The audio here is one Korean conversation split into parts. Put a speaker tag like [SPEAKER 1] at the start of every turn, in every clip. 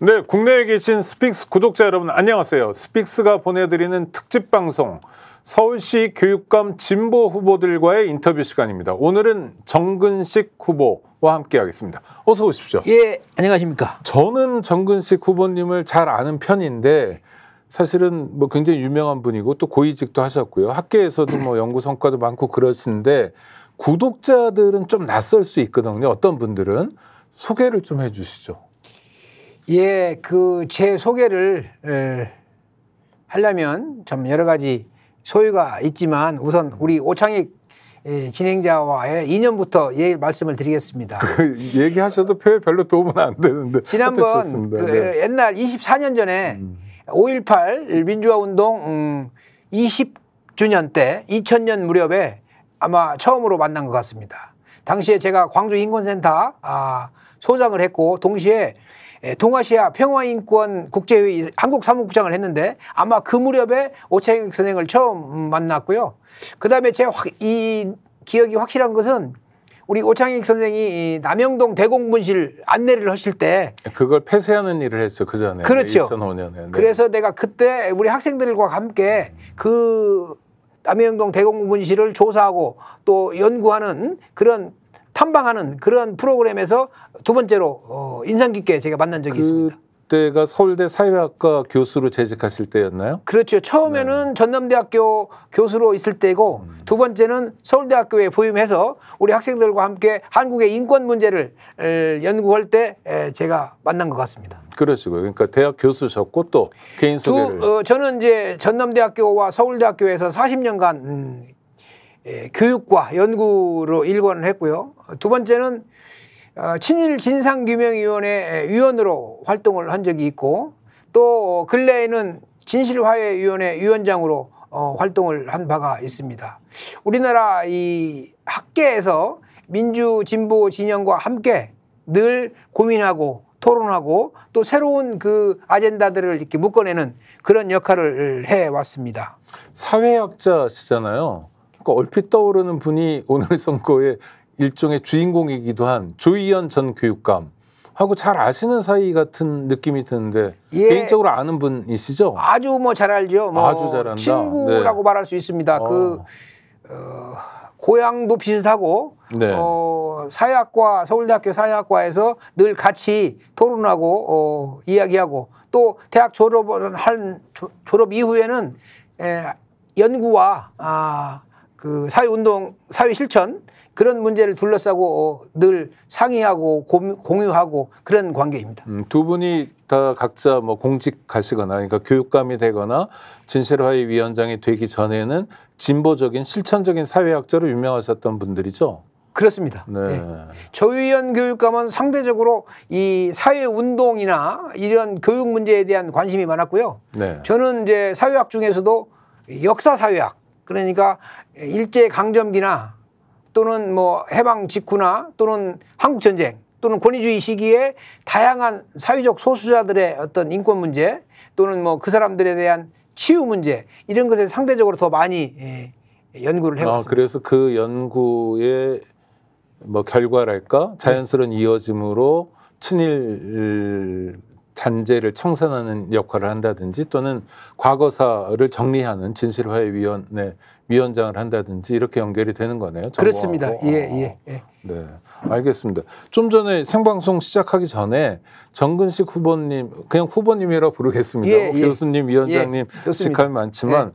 [SPEAKER 1] 네, 국내에 계신 스픽스 구독자 여러분 안녕하세요. 스픽스가 보내드리는 특집 방송 서울시 교육감 진보 후보들과의 인터뷰 시간입니다. 오늘은 정근식 후보와 함께 하겠습니다. 어서 오십시오. 예, 안녕하십니까. 저는 정근식 후보님을 잘 아는 편인데 사실은 뭐 굉장히 유명한 분이고 또 고위직도 하셨고요. 학계에서도 뭐 연구 성과도 많고 그러신데 구독자들은 좀 낯설 수 있거든요. 어떤 분들은 소개를 좀 해주시죠.
[SPEAKER 2] 예, 그 제 소개를 하려면 참 여러 가지 소유가 있지만 우선 우리 오창익 진행자와의 인연부터 예 말씀을 드리겠습니다.
[SPEAKER 1] 그 얘기하셔도 별로 도움은 안 되는데. 지난번 그 네.
[SPEAKER 2] 옛날 24년 전에 음. 5.18 민주화 운동 20주년 음, 때 2000년 무렵에 아마 처음으로 만난 것 같습니다. 당시에 제가 광주 인권센터 아, 소장을 했고 동시에 예, 동아시아 평화인권 국제회의 한국 사무국장을 했는데 아마 그 무렵에 오창익 선생을 처음 만났고요. 그 다음에 제이 기억이 확실한 것은 우리 오창익 선생이 남영동 대공분실 안내를 하실 때
[SPEAKER 1] 그걸 폐쇄하는 일을 했어 그 전에 그렇죠. 2005년에 네. 그래서
[SPEAKER 2] 내가 그때 우리 학생들과 함께 그 남영동 대공분실을 조사하고 또 연구하는 그런 탐방하는 그런 프로그램에서 두 번째로 어, 인상 깊게 제가 만난 적이 그... 있습니다.
[SPEAKER 1] 그때가 서울대 사회학과 교수로 재직하실 때였나요?
[SPEAKER 2] 그렇죠. 처음에는 네. 전남대학교 교수로 있을 때고 음. 두 번째는 서울대학교에 부임해서 우리 학생들과 함께 한국의 인권 문제를 연구할 때 제가 만난 것 같습니다.
[SPEAKER 1] 그러시고요. 그러니까 대학 교수셨고 또 개인 소개를. 두,
[SPEAKER 2] 어, 저는 이제 전남대학교와 서울대학교에서 40년간 음, 예, 교육과 연구로 일관을 했고요. 두 번째는 아, 친일 진상규명위원회 위원으로 활동을 한 적이 있고 또 근래에는 진실화해위원회 위원장으로 어, 활동을 한 바가 있습니다. 우리나라 이 학계에서 민주 진보 진영과 함께 늘 고민하고 토론하고 또 새로운 그 아젠다들을 이렇게 묶어내는 그런 역할을 해 왔습니다.
[SPEAKER 1] 사회학자시잖아요. 하니 그러니까 얼핏 떠오르는 분이 오늘 선거의 일종의 주인공이기도 한 조희연 전 교육감 하고 잘 아시는 사이 같은 느낌이 드는데 예. 개인적으로 아는 분이시죠? 아주 뭐 잘 알죠. 뭐 아주 잘 안다. 친구라고
[SPEAKER 2] 네. 말할 수 있습니다. 아. 그 어, 고향도 비슷하고 네. 어, 사회학과 서울대학교 사회학과에서 늘 같이 토론하고 어, 이야기하고 또 대학 졸업을 한 졸업 이후에는 에, 예, 연구와 아, 그 사회운동, 사회실천 그런 문제를 둘러싸고 늘 상의하고 공유하고 그런 관계입니다.
[SPEAKER 1] 음, 두 분이 다 각자 뭐 공직 가시거나 그러니까 교육감이 되거나 진실화의 위원장이 되기 전에는 진보적인 실천적인 사회학자로 유명하셨던 분들이죠. 그렇습니다. 네. 네. 예.
[SPEAKER 2] 조위원 교육감은 상대적으로 이 사회 운동이나 이런 교육 문제에 대한 관심이 많았고요. 네. 저는 이제 사회학 중에서도 역사 사회학 그러니까 일제 강점기나 또는 뭐 해방 직후나 또는 한국 전쟁 또는 권위주의 시기에 다양한 사회적 소수자들의 어떤 인권 문제 또는 뭐 그 사람들에 대한 치유 문제 이런 것에 상대적으로 더 많이 예, 연구를 해왔습니다. 아,
[SPEAKER 1] 그래서 그 연구의 뭐 결과랄까 자연스러운 이어짐으로 친일 잔재를 청산하는 역할을 한다든지 또는 과거사를 정리하는 진실화해위원회 위원장을 한다든지 이렇게 연결이 되는 거네요. 그렇습니다. 예, 어.
[SPEAKER 2] 예, 예.
[SPEAKER 1] 네, 알겠습니다. 좀 전에 생방송 시작하기 전에 정근식 후보님, 그냥 후보님이라 부르겠습니다. 예, 예. 교수님, 위원장님 예, 직함이 많지만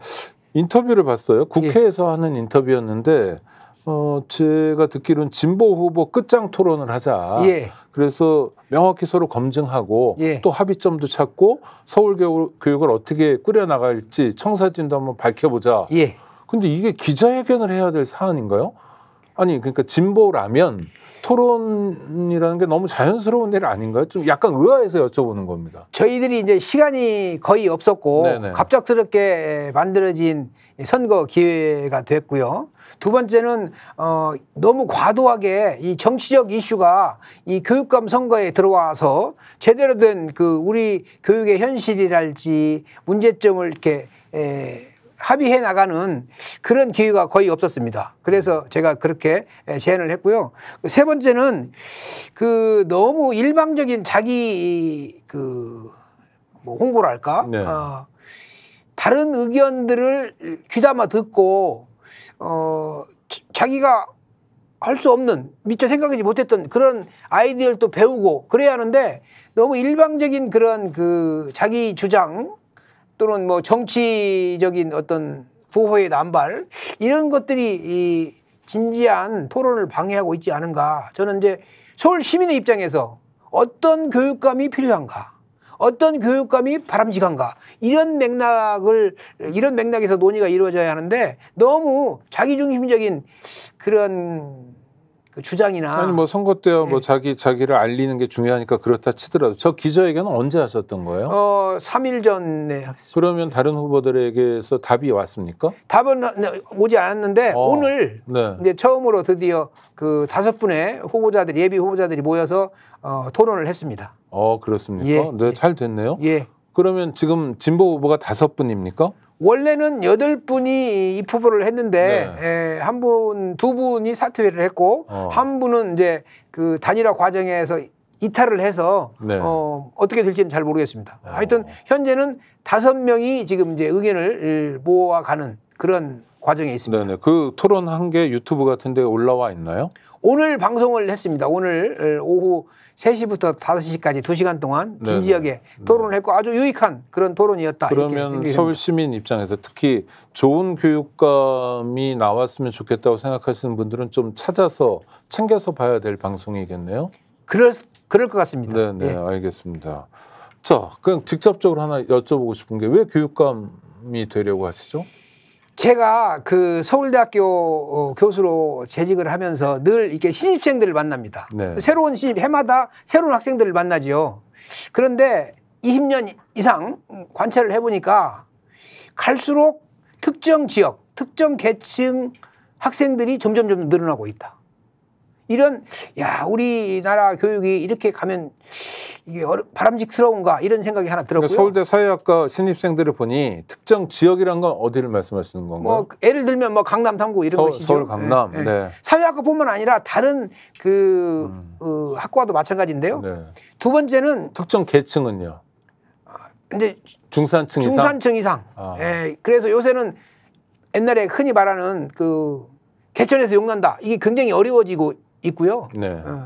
[SPEAKER 1] 예. 인터뷰를 봤어요. 예. 국회에서 하는 인터뷰였는데 어, 제가 듣기로는 진보 후보 끝장 토론을 하자. 예. 그래서 명확히 서로 검증하고 예. 또 합의점도 찾고 서울 교육을 어떻게 꾸려나갈지 청사진도 한번 밝혀보자. 예. 근데 이게 기자회견을 해야 될 사안인가요? 아니 그러니까 진보라면 토론이라는 게 너무 자연스러운 일 아닌가요? 좀 약간 의아해서 여쭤보는 겁니다. 저희들이 이제 시간이 거의 없었고 네네. 갑작스럽게 만들어진
[SPEAKER 2] 선거 기회가 됐고요. 두 번째는 어, 너무 과도하게 이 정치적 이슈가 이 교육감 선거에 들어와서 제대로 된 그 우리 교육의 현실이랄지 문제점을 이렇게 에, 합의해 나가는 그런 기회가 거의 없었습니다. 그래서 제가 그렇게 제안을 했고요. 세 번째는 그 너무 일방적인 자기 그뭐 홍보랄까 네. 어, 다른 의견들을 귀담아 듣고 어, 자기가 할 수 없는 미처 생각하지 못했던 그런 아이디어를 또 배우고 그래야 하는데 너무 일방적인 그런 그 자기 주장 또는 뭐 정치적인 어떤 후보의 남발 이런 것들이 이 진지한 토론을 방해하고 있지 않은가 저는 이제 서울 시민의 입장에서 어떤 교육감이 필요한가 어떤 교육감이 바람직한가 이런 맥락을 이런 맥락에서 논의가 이루어져야 하는데 너무 자기중심적인 그런 그 주장이나 아니 뭐
[SPEAKER 1] 선거 때야 네. 뭐 예. 자기 자기를 알리는 게 중요하니까 그렇다 치더라도 저 기자회견은 언제 하셨던 거예요?
[SPEAKER 2] 어, 3일 전에
[SPEAKER 1] 그러면 다른 후보들에게서 답이 왔습니까?
[SPEAKER 2] 답은 네, 오지 않았는데 어. 오늘 네. 이제 처음으로 드디어 그 다섯 분의 후보자들 예비 후보자들이 모여서 어, 토론을 했습니다.
[SPEAKER 1] 어 그렇습니까? 예, 네, 잘 됐네요. 예. 그러면 지금 진보 후보가 다섯 분입니까?
[SPEAKER 2] 원래는 여덟 분이 입후보를 했는데 네. 에, 예, 한 분, 두 분이 사퇴를 했고 어. 한 분은 이제 그 단일화 과정에서 이탈을 해서 네. 어, 어떻게 될지는 잘 모르겠습니다. 어. 하여튼 현재는 다섯 명이 지금 이제 의견을 모아가는
[SPEAKER 1] 그런 과정에 있습니다. 네네. 네. 그 토론한 게 유튜브 같은 데 올라와 있나요? 오늘
[SPEAKER 2] 방송을 했습니다. 오늘 오후 3시부터 5시까지 2시간 동안 진지하게 네네. 토론을 했고 아주 유익한 그런 토론이었다. 그러면 서울
[SPEAKER 1] 시민 입장에서 특히 좋은 교육감이 나왔으면 좋겠다고 생각하시는 분들은 좀 찾아서 챙겨서 봐야 될 방송이겠네요. 그럴 그럴 것 같습니다. 네, 네, 예. 알겠습니다. 자, 그냥 직접적으로 하나 여쭤보고 싶은 게 왜 교육감이 되려고 하시죠?
[SPEAKER 2] 제가 그 서울대학교 어, 교수로 재직을 하면서 늘 이렇게 신입생들을 만납니다. 네. 새로운 신입 해마다 새로운 학생들을 만나지요. 그런데 20년 이상 관찰을 해보니까 갈수록 특정 지역, 특정 계층 학생들이 점점점 늘어나고 있다. 이런 야 우리나라 교육이 이렇게 가면 이게 바람직스러운가 이런 생각이 하나 들었고요. 그러니까 서울대
[SPEAKER 1] 사회학과 신입생들을 보니 특정 지역이란 건 어디를 말씀하시는 건가요? 뭐
[SPEAKER 2] 예를 들면 뭐 강남 3구 이런 서, 것이죠. 서울 강남. 네. 네. 사회학과뿐만 아니라 다른 그 음. 어, 학과도 마찬가지인데요. 네.
[SPEAKER 1] 두 번째는 특정 계층은요.
[SPEAKER 2] 아, 근데
[SPEAKER 1] 중산층 이상. 중산층 이상. 아.
[SPEAKER 2] 예, 그래서 요새는 옛날에 흔히 말하는 그 개천에서 용난다 이게 굉장히 어려워지고 있고요. 네. 어.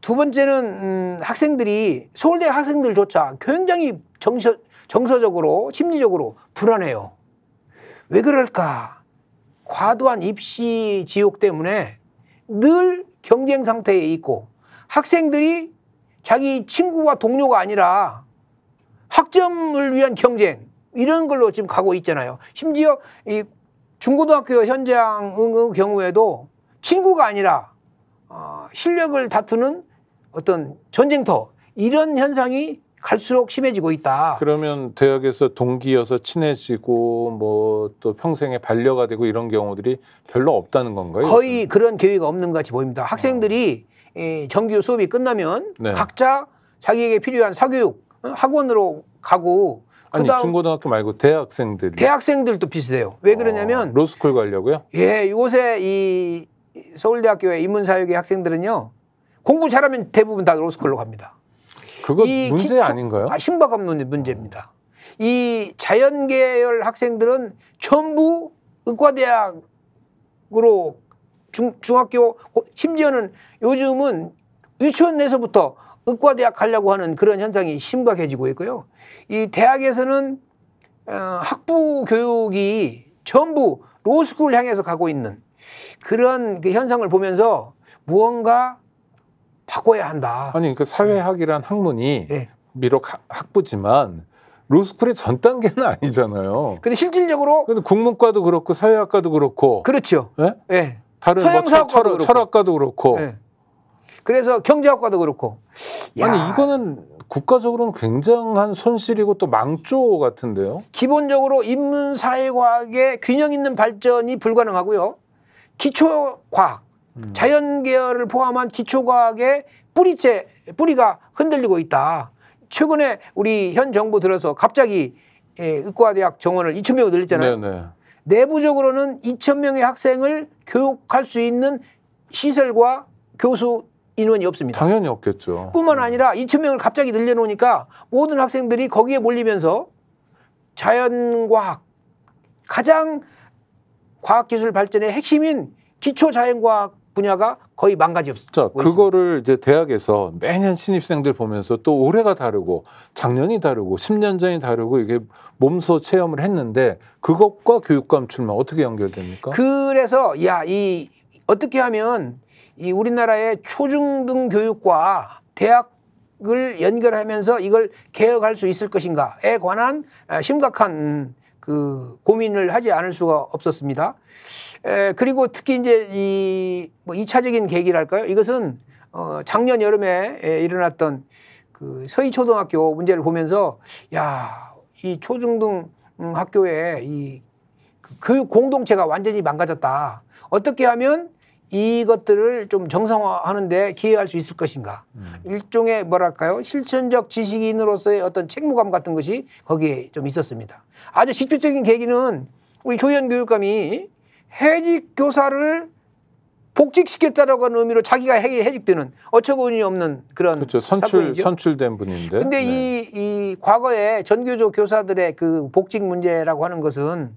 [SPEAKER 2] 두 번째는 음, 학생들이 서울대 학생들조차 굉장히 정서, 정서적으로 심리적으로 불안해요. 왜 그럴까? 과도한 입시 지옥 때문에 늘 경쟁 상태에 있고 학생들이 자기 친구와 동료가 아니라 학점을 위한 경쟁 이런 걸로 지금 가고 있잖아요. 심지어 이 중고등학교 현장의 경우에도 친구가 아니라 어, 실력을 다투는 어떤 전쟁터 이런 현상이
[SPEAKER 1] 갈수록 심해지고 있다. 그러면 대학에서 동기여서 친해지고 뭐 또 평생에 반려가 되고 이런 경우들이 별로 없다는 건가요? 거의 요즘? 그런 계기가 없는 것 같이 보입니다.
[SPEAKER 2] 학생들이 어. 이 정규 수업이 끝나면 네. 각자 자기에게 필요한 사교육 학원으로 가고
[SPEAKER 1] 아니 중고등학교 말고 대학생들 대학생들도 비슷해요. 왜 그러냐면 어, 로스쿨 가려고요? 예,
[SPEAKER 2] 요새 이 서울대학교의 인문사회계 학생들은요 공부 잘하면 대부분 다 로스쿨로 갑니다. 그거 문제 기초, 아닌가요? 아, 심각한 문제, 입니다이 자연계열 학생들은 전부 의과대학으로 중, 중학교 심지어는 요즘은 유치원 내서부터 의과대학 가려고 하는 그런 현상이 심각해지고 있고요. 이 대학에서는 어, 학부 교육이 전부 로스쿨 향해서 가고 있는 그런 그 현상을 보면서
[SPEAKER 1] 무언가 바꿔야 한다. 아니 그 사회학이란 학문이 네. 예. 비 학부지만 로스쿨의 전 단계는 아니잖아요. 근데 실질적으로 근데 국문과도 그렇고 사회학과도 그렇고 그렇죠. 예? 네? 다른 뭐 철, 철, 철학과도 그렇고. 예. 그래서 경제학과도 그렇고. 야. 아니 이거는 국가적으로는 굉장한 손실이고 또 망조 같은데요. 기본적으로 인문사회과학의
[SPEAKER 2] 균형 있는 발전이 불가능하고요. 기초과학, 음. 자연계열을 포함한 기초과학의 뿌리째, 뿌리가 흔들리고 있다. 최근에 우리 현 정부 들어서 갑자기 예, 의과대학 정원을 2천명으 늘렸잖아요. 네네. 네. 내부적으로는 2천명의 학생을 교육할 수 있는 시설과 교수 인원이 없습니다. 당연히 없겠죠. 뿐만 음. 아니라 2천명을 갑자기 늘려놓으니까 모든 학생들이 거기에 몰리면서 자연과학, 가장 과학기술 발전의 핵심인 기초 자연과학 분야가
[SPEAKER 1] 거의 망가졌어. 그거를 이제 대학에서 매년 신입생들 보면서 또 올해가 다르고 작년이 다르고 10년 전이 다르고 이게 몸소 체험을 했는데 그것과 교육 감출만 어떻게 연결됩니까?
[SPEAKER 2] 그래서 야이 어떻게 하면 이 우리나라의 초중등 교육과 대학을 연결하면서 이걸 개혁할 수 있을 것인가에 관한 아, 심각한 그 고민을 하지 않을 수가 없었습니다. 에, 그리고 특히 이제 이뭐 2차적인 계기랄까요? 이것은 어, 작년 여름에 에, 일어났던 그 서희초등학교 문제를 보면서 야, 이 초중등 음, 학교에 이 교육 그, 그 공동체가 완전히 망가졌다. 어떻게 하면 이것들을 좀 정상화하는데 기여할 수 있을 것인가. 음. 일종의 뭐랄까요 실천적 지식인으로서의 어떤 책무감 같은 것이 거기에 좀 있었습니다. 아주 직접적인 계기는 우리 조현 교육감이 해직 교사를 복직시켰다라고 하는 의미로 자기가 해직되는 어처구니 없는 그런
[SPEAKER 1] 그렇죠. 선출 사건이죠. 선출된 분인데. 근데
[SPEAKER 2] 이이 네. 이 과거에 전교조 교사들의 그 복직 문제라고 하는 것은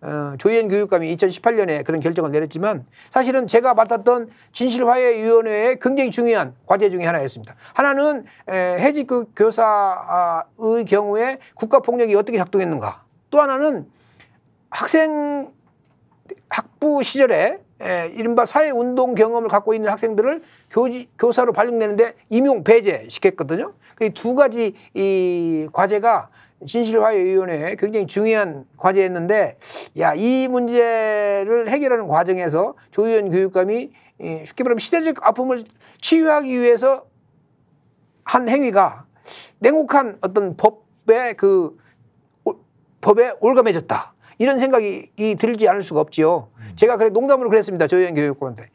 [SPEAKER 2] 어, 조희연 교육감이 2018년에 그런 결정을 내렸지만 사실은 제가 맡았던 진실화해위원회의 굉장히 중요한 과제 중의 하나였습니다. 하나는 해직 교사의 경우에 국가폭력이 어떻게 작동했는가. 또 하나는 학생 학부 시절에 예, 이른바 사회운동 경험을 갖고 있는 학생들을 교지, 교사로 발령되는데 임용 배제시켰거든요. 그 두 가지 이 과제가 진실화해위원회 굉장히 중요한 과제였는데 야이 문제를 해결하는 과정에서 조의원 교육감이 이 쉽게 말하면 시대적 아픔을 치유하기 위해서 한 행위가 냉혹한 어떤 법의 그 법에 올감해졌다. 이런 생각이 들지 않을 수가 없지요. 제가 그래 농담으로 그랬습니다. 조영 교육부한테.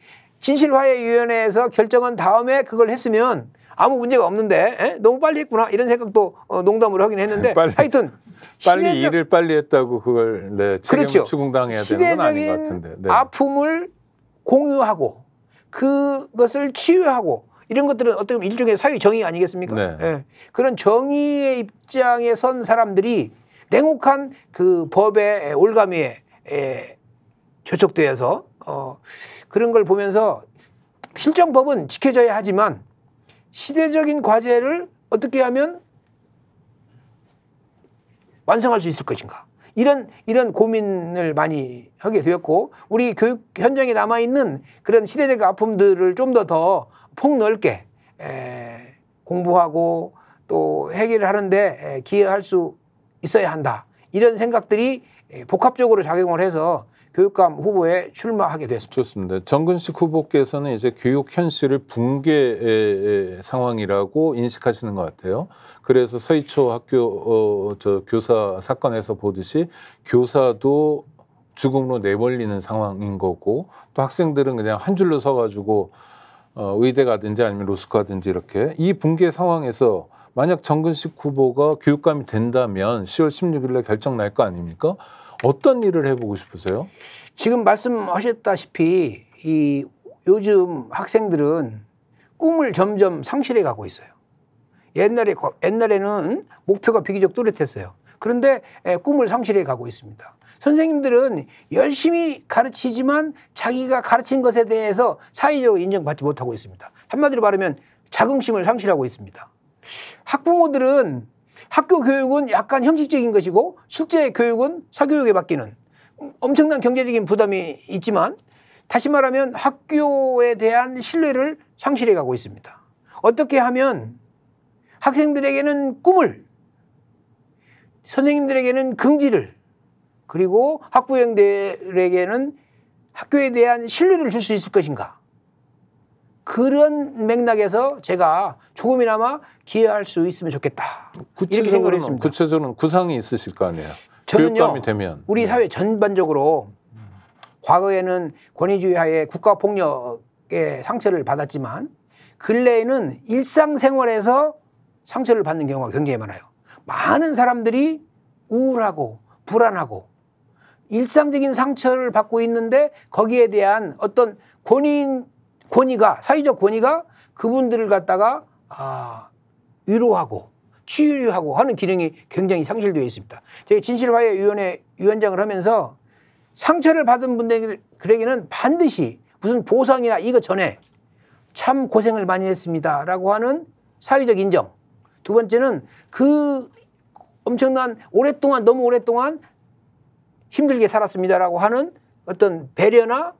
[SPEAKER 2] 진실화해위원회에서 결정한 다음에 그걸 했으면 아무 문제가 없는데 에? 너무 빨리 했구나 이런 생각도 어, 농담으로 하긴 했는데 빨리, 하여튼
[SPEAKER 1] 빨리 시대적, 일을 빨리 했다고 그걸 네, 그렇죠. 추궁당해야 되는 건 아닌 것 같은데 네.
[SPEAKER 2] 아픔을 공유하고 그것을 치유하고 이런 것들은 어떻게 보면 일종의 사회 정의 아니겠습니까? 네. 예. 그런 정의의 입장에 선 사람들이 냉혹한 그 법의 올가미에 에, 조촉되어서 어, 그런 걸 보면서 신정법은 지켜져야 하지만 시대적인 과제를 어떻게 하면 완성할 수 있을 것인가 이런 이런 고민을 많이 하게 되었고 우리 교육 현장에 남아 있는 그런 시대적 아픔들을 좀 더 더 폭넓게 에, 공부하고 또해결 하는데 에, 기여할 수 있어야 한다. 이런 생각들이 예, 복합적으로 작용을
[SPEAKER 1] 해서 교육감 후보에 출마하게 됐습니다. 좋습니다. 정근식 후보께서는 이제 교육 현실을 붕괴 상황이라고 인식하시는 것 같아요. 그래서 서희초 학교 어, 저 교사 사건에서 보듯이 교사도 죽음으로 내몰리는 상황인 거고 또 학생들은 그냥 한 줄로 서가지고 어, 의대 가든지 아니면 로스쿨 가든지 이렇게 이 붕괴 상황에서 만약 정근식 후보가 교육감이 된다면 10월 16일에 결정 날 거 아닙니까? 어떤 일을 해보고 싶으세요? 지금 말씀하셨다시피 이 요즘 학생들은
[SPEAKER 2] 꿈을 점점 상실해 가고 있어요. 옛날에 옛날에는 목표가 비교적 뚜렷했어요. 그런데 꿈을 상실해 가고 있습니다. 선생님들은 열심히 가르치지만 자기가 가르친 것에 대해서 사회적으로 인정받지 못하고 있습니다. 한마디로 말하면 자긍심을 상실하고 있습니다. 학부모들은 학교 교육은 약간 형식적인 것이고 실제 교육은 사교육에 바뀌는 엄청난 경제적인 부담이 있지만 다시 말하면 학교에 대한 신뢰를 상실해 가고 있습니다. 어떻게 하면 학생들에게는 꿈을 선생님들에게는 긍지를 그리고 학부형들에게는 학교에 대한 신뢰를 줄 수 있을 것인가 그런 맥락에서 제가 조금이나마 기여할 수 있으면 좋겠다. 이렇게 생각을
[SPEAKER 1] 구체적으로 는 구상이 있으실 거 아니에요. 저는요, 되면.
[SPEAKER 2] 우리 네. 사회 전반적으로 과거에는 권위주의 하에 국가폭력의 상처를 받았지만 근래에는 일상생활에서 상처를 받는 경우가 굉장히 많아요. 많은 사람들이 우울하고 불안하고 일상적인 상처를 받고 있는데 거기에 대한 어떤 권인 권위가 사회적 권위가 그분들을 갖다가 아, 위로하고 치유하고 하는 기능이 굉장히 상실되어 있습니다. 제가 진실화해위원회 위원장을 하면서 상처를 받은 분들에게는 반드시 무슨 보상이나 이거 전에 참 고생을 많이 했습니다. 라고 하는 사회적 인정. 두 번째는 그 엄청난 오랫동안, 너무 오랫동안 힘들게 살았습니다. 라고 하는 어떤 배려나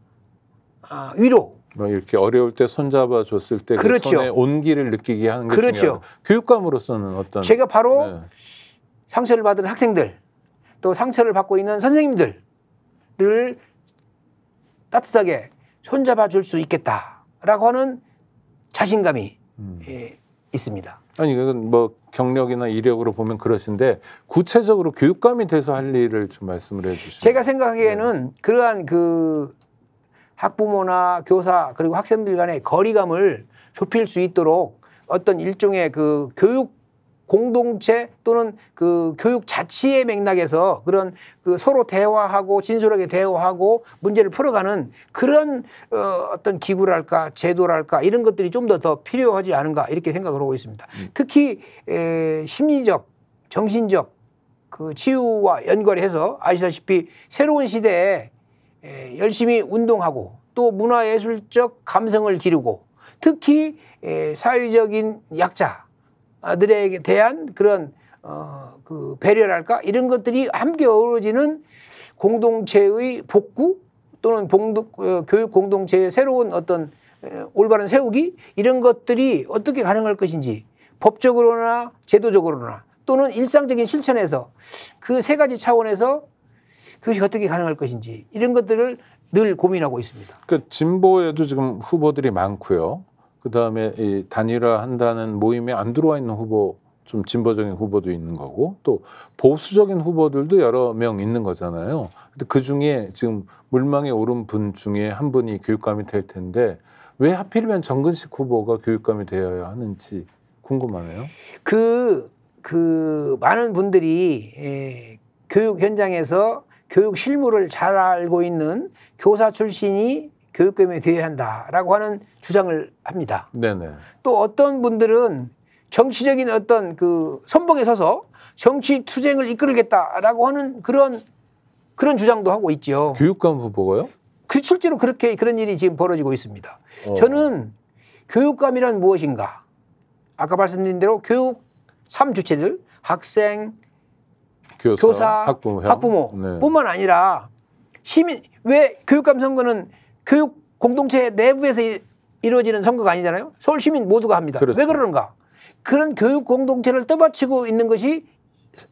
[SPEAKER 1] 아, 위로 뭐 이렇게 어려울 때 손잡아 줬을 때그 렇죠 손의 온기를 느끼게 하는 게 그렇죠. 중요하다. 교육감으로서는 어떤 제가
[SPEAKER 2] 바로 네. 상처를 받은 학생들 또 상처를 받고 있는 선생님들을 따뜻하게 손잡아 줄 수 있겠다라고 하는 자신감이
[SPEAKER 1] 음. 예, 있습니다. 아니 그건 뭐 경력이나 이력으로 보면 그러신데 구체적으로 교육감이 돼서 할 일을 좀 말씀을 해주시죠.
[SPEAKER 2] 제가 생각하기에는 네. 그러한 그 학부모나 교사 그리고 학생들 간의 거리감을 좁힐 수 있도록 어떤 일종의 그 교육 공동체 또는 그 교육 자치의 맥락에서 그런 그 서로 대화하고 진솔하게 대화하고 문제를 풀어가는 그런 어, 어떤 기구랄까 제도랄까 이런 것들이 좀 더더 더 필요하지 않은가 이렇게 생각을 하고 있습니다. 음. 특히 에, 심리적, 정신적 그 치유와 연관해서 아시다시피 새로운 시대에 예, 열심히 운동하고 또 문화예술적 감성을 기르고 특히 예, 사회적인 약자들에 대한 그런 어, 그 배려랄까 이런 것들이 함께 어우러지는 공동체의 복구 또는 봉도, 어, 교육 공동체의 새로운 어떤 예, 올바른 세우기 이런 것들이 어떻게 가능할 것인지 법적으로나 제도적으로나 또는 일상적인 실천에서 그 세 가지 차원에서 그것이 어떻게 가능할 것인지
[SPEAKER 1] 이런 것들을 늘 고민하고 있습니다. 그 진보에도 지금 후보들이 많고요. 그 다음에 단일화한다는 모임에 안 들어와 있는 후보 좀 진보적인 후보도 있는 거고 또 보수적인 후보들도 여러 명 있는 거잖아요. 근데 그 중에 지금 물망에 오른 분 중에 한 분이 교육감이 될 텐데 왜 하필이면 정근식 후보가 교육감이 되어야 하는지 궁금하네요.
[SPEAKER 2] 그,
[SPEAKER 1] 그
[SPEAKER 2] 많은 분들이 예, 교육 현장에서 교육 실무를 잘 알고 있는 교사 출신이 교육감이 되어야 한다라고 하는 주장을 합니다. 네네. 또 어떤 분들은 정치적인 어떤 그 선봉에 서서 정치 투쟁을 이끌겠다라고 하는 그런 그런 주장도 하고 있죠. 교육감 후보가요? 그 실제로 그렇게 그런 일이 지금 벌어지고 있습니다. 어. 저는 교육감이란 무엇인가? 아까 말씀드린 대로 교육 3주체들 학생,
[SPEAKER 1] 교사, 교사 학부모, 학부모뿐만 네.
[SPEAKER 2] 아니라 시민 왜 교육감 선거는 교육 공동체 내부에서 이, 루어지는 선거가 아니잖아요. 서울 시민 모두가 합니다. 그렇죠. 왜 그러는가? 그런 교육 공동체를 떠받치고 있는 것이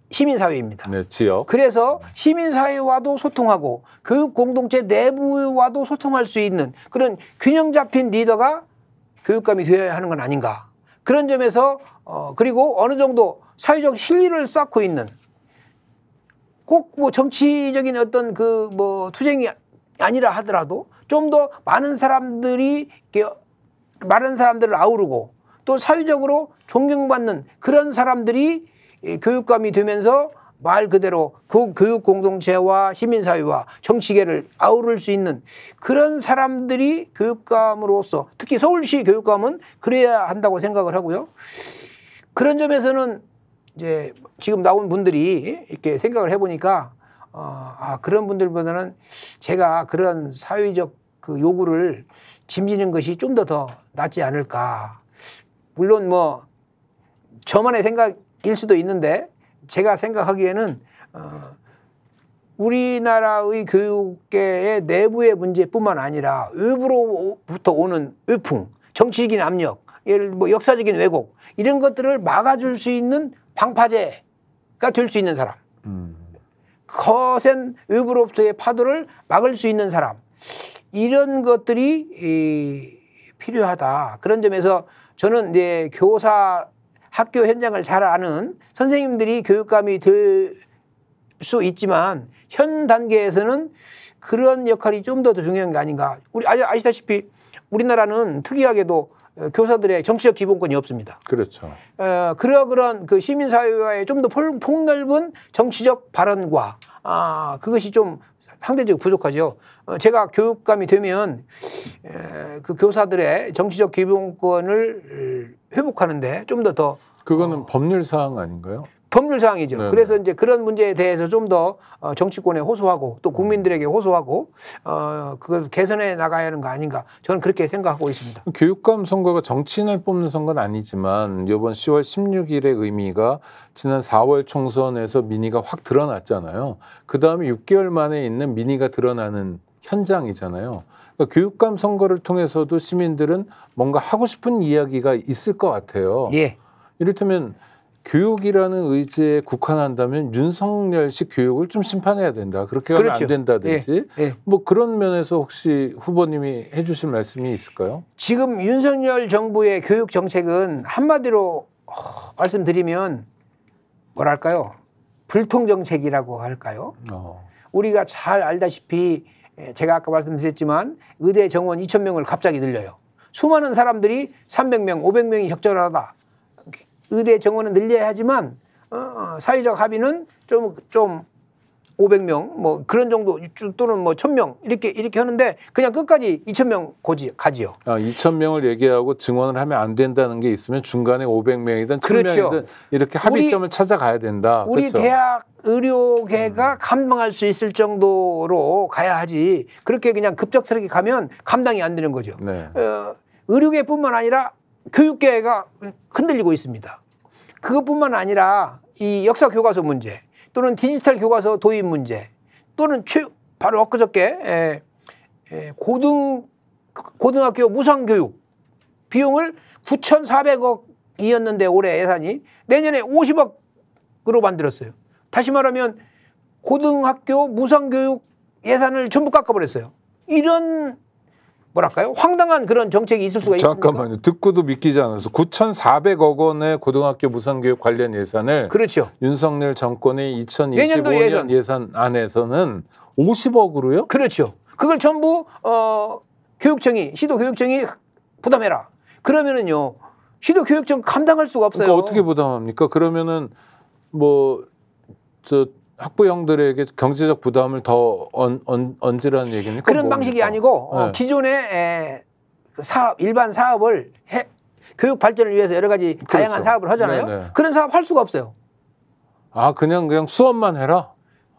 [SPEAKER 2] 시민사회입니다. 네, 지역. 그래서 시민사회와도 소통하고 교육 공동체 내부와도 소통할 수 있는 그런 균형 잡힌 리더가 교육감이 되어야 하는 건 아닌가. 그런 점에서 어 그리고 어느 정도 사회적 신리를 쌓고 있는 꼭뭐 정치적인 어떤 그 뭐 투쟁이 아니라 하더라도 좀 더 많은 사람들이 많은 사람들을 아우르고 또 사회적으로 존경받는 그런 사람들이 교육감이 되면서 말 그대로 그 교육 공동체와 시민사회와 정치계를 아우를 수 있는 그런 사람들이 교육감으로서 특히 서울시 교육감은 그래야 한다고 생각을 하고요. 그런 점에서는 이제 지금 나온 분들이 이렇게 생각을 해보니까 어, 아, 그런 분들보다는 제가 그런 사회적 그 요구를 짐지는 것이 좀 더 더 낫지 않을까. 물론 뭐 저만의 생각일 수도 있는데 제가 생각하기에는 어, 우리나라의 교육계의 내부의 문제뿐만 아니라 외부로부터 오는 외풍, 정치적인 압력, 예를 뭐 역사적인 왜곡 이런 것들을 막아줄 수 있는 방파제가 될 수 있는 사람. 거센 외부로부터의 파도를 막을 수 있는 사람. 이런 것들이 이, 필요하다. 그런 점에서 저는 이제 교사 학교 현장을 잘 아는 선생님들이 교육감이 될 수 있지만 현 단계에서는 그런 역할이 좀 더 중요한 게 아닌가. 우리 아시다시피 우리나라는 특이하게도 교사들의 정치적 기본권이 없습니다. 그렇죠. 어, 그러 그런 그 시민사회와의 좀 더 폭넓은 정치적 발언과 아 그것이 좀 상대적으로 부족하죠. 어, 제가 교육감이 되면 에, 그 교사들의 정치적 기본권을 음, 회복하는데 좀 더 더 그거는 어, 법률 사항 아닌가요? 법률 사항이죠. 네네. 네. 그래서 이제 그런 문제에 대해서 좀 더 어, 정치권에 호소하고 또 음. 국민들에게 호소하고 어 그걸 개선해 나가야 하는 거 아닌가 저는 그렇게 생각하고 있습니다.
[SPEAKER 1] 교육감 선거가 정치인을 뽑는 선거는 아니지만 이번 10월 16일의 의미가 지난 4월 총선에서 민의가 확 드러났잖아요. 그 다음에 6개월 만에 있는 민의가 드러나는 현장이잖아요. 그러니까 교육감 선거를 통해서도 시민들은 뭔가 하고 싶은 이야기가 있을 것 같아요. 예. 이를테면 교육이라는 의지에 국한한다면 윤석열식 교육을 좀 심판해야 된다. 그렇게 하면 그렇죠. 안 된다든지 예, 예. 뭐 그런 면에서 혹시 후보님이 해주실 말씀이 있을까요? 지금 윤석열
[SPEAKER 2] 정부의 교육 정책은 한마디로 어, 말씀드리면 뭐랄까요 불통 정책이라고 할까요? 어. 우리가 잘 알다시피 예, 제가 아까 말씀드렸지만 의대 정원 2천 명을 갑자기 늘려요. 수많은 사람들이 300명, 500명이 적절하다. 의대 정원은 늘려야 하지만 어, 사회적 합의는 좀좀 좀 500명 뭐 그런 정도 또는 뭐 1000명 이렇게 이렇게 하는데 그냥 끝까지 2000명 고지 가지요.
[SPEAKER 1] 아, 2000명을 얘기하고 증언을 하면 안 된다는 게 있으면 중간에 500명이든 그렇죠. 1000명이든 이렇게 합의점을 우리, 찾아가야 된다. 우리 그렇죠? 대학
[SPEAKER 2] 의료계가 음. 감당할 수 있을 정도로 가야 하지. 그렇게 그냥 급작스럽게 가면 감당이 안 되는 거죠. 네. 어, 의료계뿐만 아니라 교육계가 흔들리고 있습니다. 그것뿐만 아니라 이 역사 교과서 문제 또는 디지털 교과서 도입 문제 또는 최, 바로 엊그저께 에, 에, 고등 고등학교 무상 교육 비용을 9,400억이었는데 올해 예산이 내년에 50억으로 만들었어요. 다시 말하면 고등학교 무상 교육 예산을 전부 깎아버렸어요. 이런 뭐랄까요? 황당한 그런 정책이 있을 수가 있습니다.
[SPEAKER 1] 잠깐만요. 듣고도 믿기지 않아서 9,400억 원의 고등학교 무상교육 관련 예산을 그렇죠. 윤석열 정권의 2025년 예산. 예산 안에서는 50억으로요? 그렇죠.
[SPEAKER 2] 그걸 전부 어 교육청이 시도 교육청이 부담해라.
[SPEAKER 1] 그러면은요. 시도 교육청
[SPEAKER 2] 감당할 수가
[SPEAKER 1] 없어요. 그러니까 어떻게 부담합니까? 그러면은 뭐저 학부형들에게 경제적 부담을 더 언, 언 지라는 얘기입니까? 그런 뭐 방식이
[SPEAKER 2] 아니고 어, 네. 어, 기존의 에, 그 사업 일반 사업을 해, 교육 발전을 위해서 여러 가지 그렇죠. 다양한 사업을 하잖아요. 네네. 네. 그런 사업 할 수가 없어요.
[SPEAKER 1] 아 그냥 그냥 수업만 해라.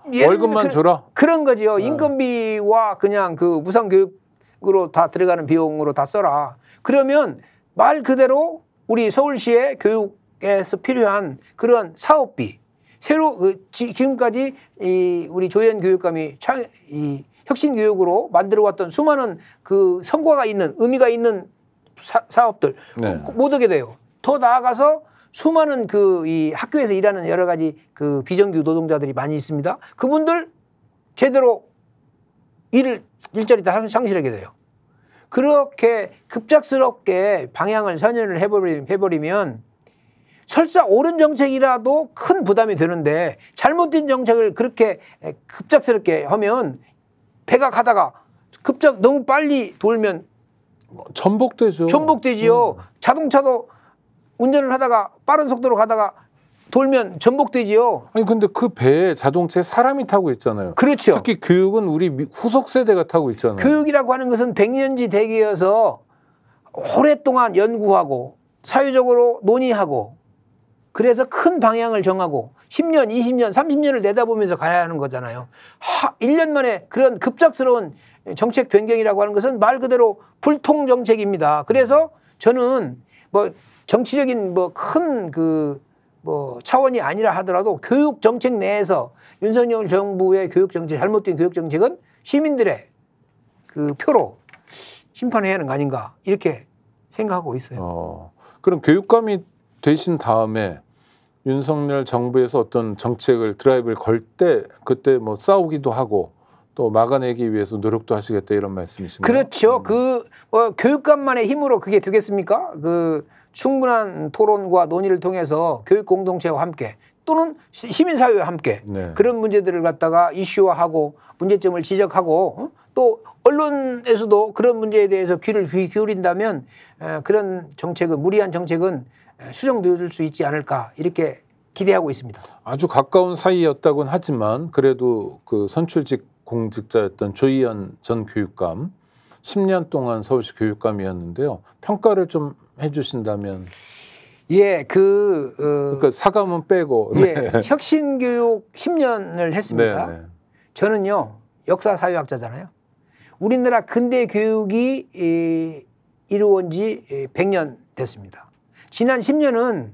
[SPEAKER 1] 월급만 그, 줘라.
[SPEAKER 2] 그런 거지요. 네. 인건비와 그냥 그 무상 교육으로 다 들어가는 비용으로 다 써라. 그러면 말 그대로 우리 서울시의 교육에서 필요한 그런 사업비 새로 그 지, 금까지 이 우리 조현 교육감이 창, 이 혁신 교육으로 만들어왔던 수많은 그 성과가 있는 의미가 있는 사, 사 업들못 네. 오게 돼요. 더 나아가서 수많은 그이 학교에서 일하는 여러 가지 그 비정규 노동자들이 많이 있습니다. 그분들 제대로 일을 일자리 다 상실하게 돼요. 그렇게 급작스럽게 방향을 선언을 해버리, 면 해버리면 설사 옳은 정책이라도 큰 부담이 되는데 잘못된 정책을 그렇게 급작스럽게 하면 배가 가다가 급작 너무 빨리 돌면 뭐 전복되죠. 전복되지요. 음. 자동차도 운전을 하다가 빠른 속도로 가다가
[SPEAKER 1] 돌면 전복되지요. 아니 근데 그 배에 자동차에 사람이 타고 있잖아요. 그렇죠. 특히 교육은 우리 후속 세대가 타고 있잖아요.
[SPEAKER 2] 교육이라고 하는 것은 백년지 대기여서 오랫동안 연구하고 사회적으로 논의하고 그래서 큰 방향을 정하고 10년, 20년, 30년을 내다보면서 가야 하는 거잖아요. 하, 1년 만에 그런 급작스러운 정책 변경이라고 하는 것은 말 그대로 불통 정책입니다. 그래서 저는 뭐 정치적인 뭐 큰 그뭐 그 뭐 차원이 아니라 하더라도 교육 정책 내에서 윤석열 정부의 교육 정책 잘못된 교육 정책은 시민들의 그 표로 심판해야 하는 거 아닌가 이렇게
[SPEAKER 1] 생각하고 있어요. 어, 그럼 교육감이 되신 다음에 윤석열 정부에서 어떤 정책을 드라이브를 걸 때 그때 뭐 싸우기도 하고 또 막아내기 위해서 노력도 하시겠다 이런 말씀이신가요?
[SPEAKER 2] 그렇죠. 음. 그 어, 교육감만의 힘으로 그게 되겠습니까? 그 충분한 토론과 논의를 통해서 교육 공동체와 함께 또는 시민사회와 함께 네. 그런 문제들을 갖다가 이슈화하고 문제점을 지적하고 어? 또 언론에서도 그런 문제에 대해서 귀를 귀 기울인다면 에, 그런 정책은 무리한 정책은 수정될 수 있지 않을까 이렇게 기대하고 있습니다.
[SPEAKER 1] 아주 가까운 사이였다곤 하지만 그래도 그 선출직 공직자였던 조희연 전 교육감 10년 동안 서울시 교육감이었는데요. 평가를 좀 해주신다면. 예, 그 어, 그러니까 사감은 빼고 예, 네.
[SPEAKER 2] 혁신 교육 10년을 했습니다. 네네. 네. 저는요 역사 사회학자잖아요. 우리나라 근대 교육이 이, 이루어진 지 100년 됐습니다. 지난 10년은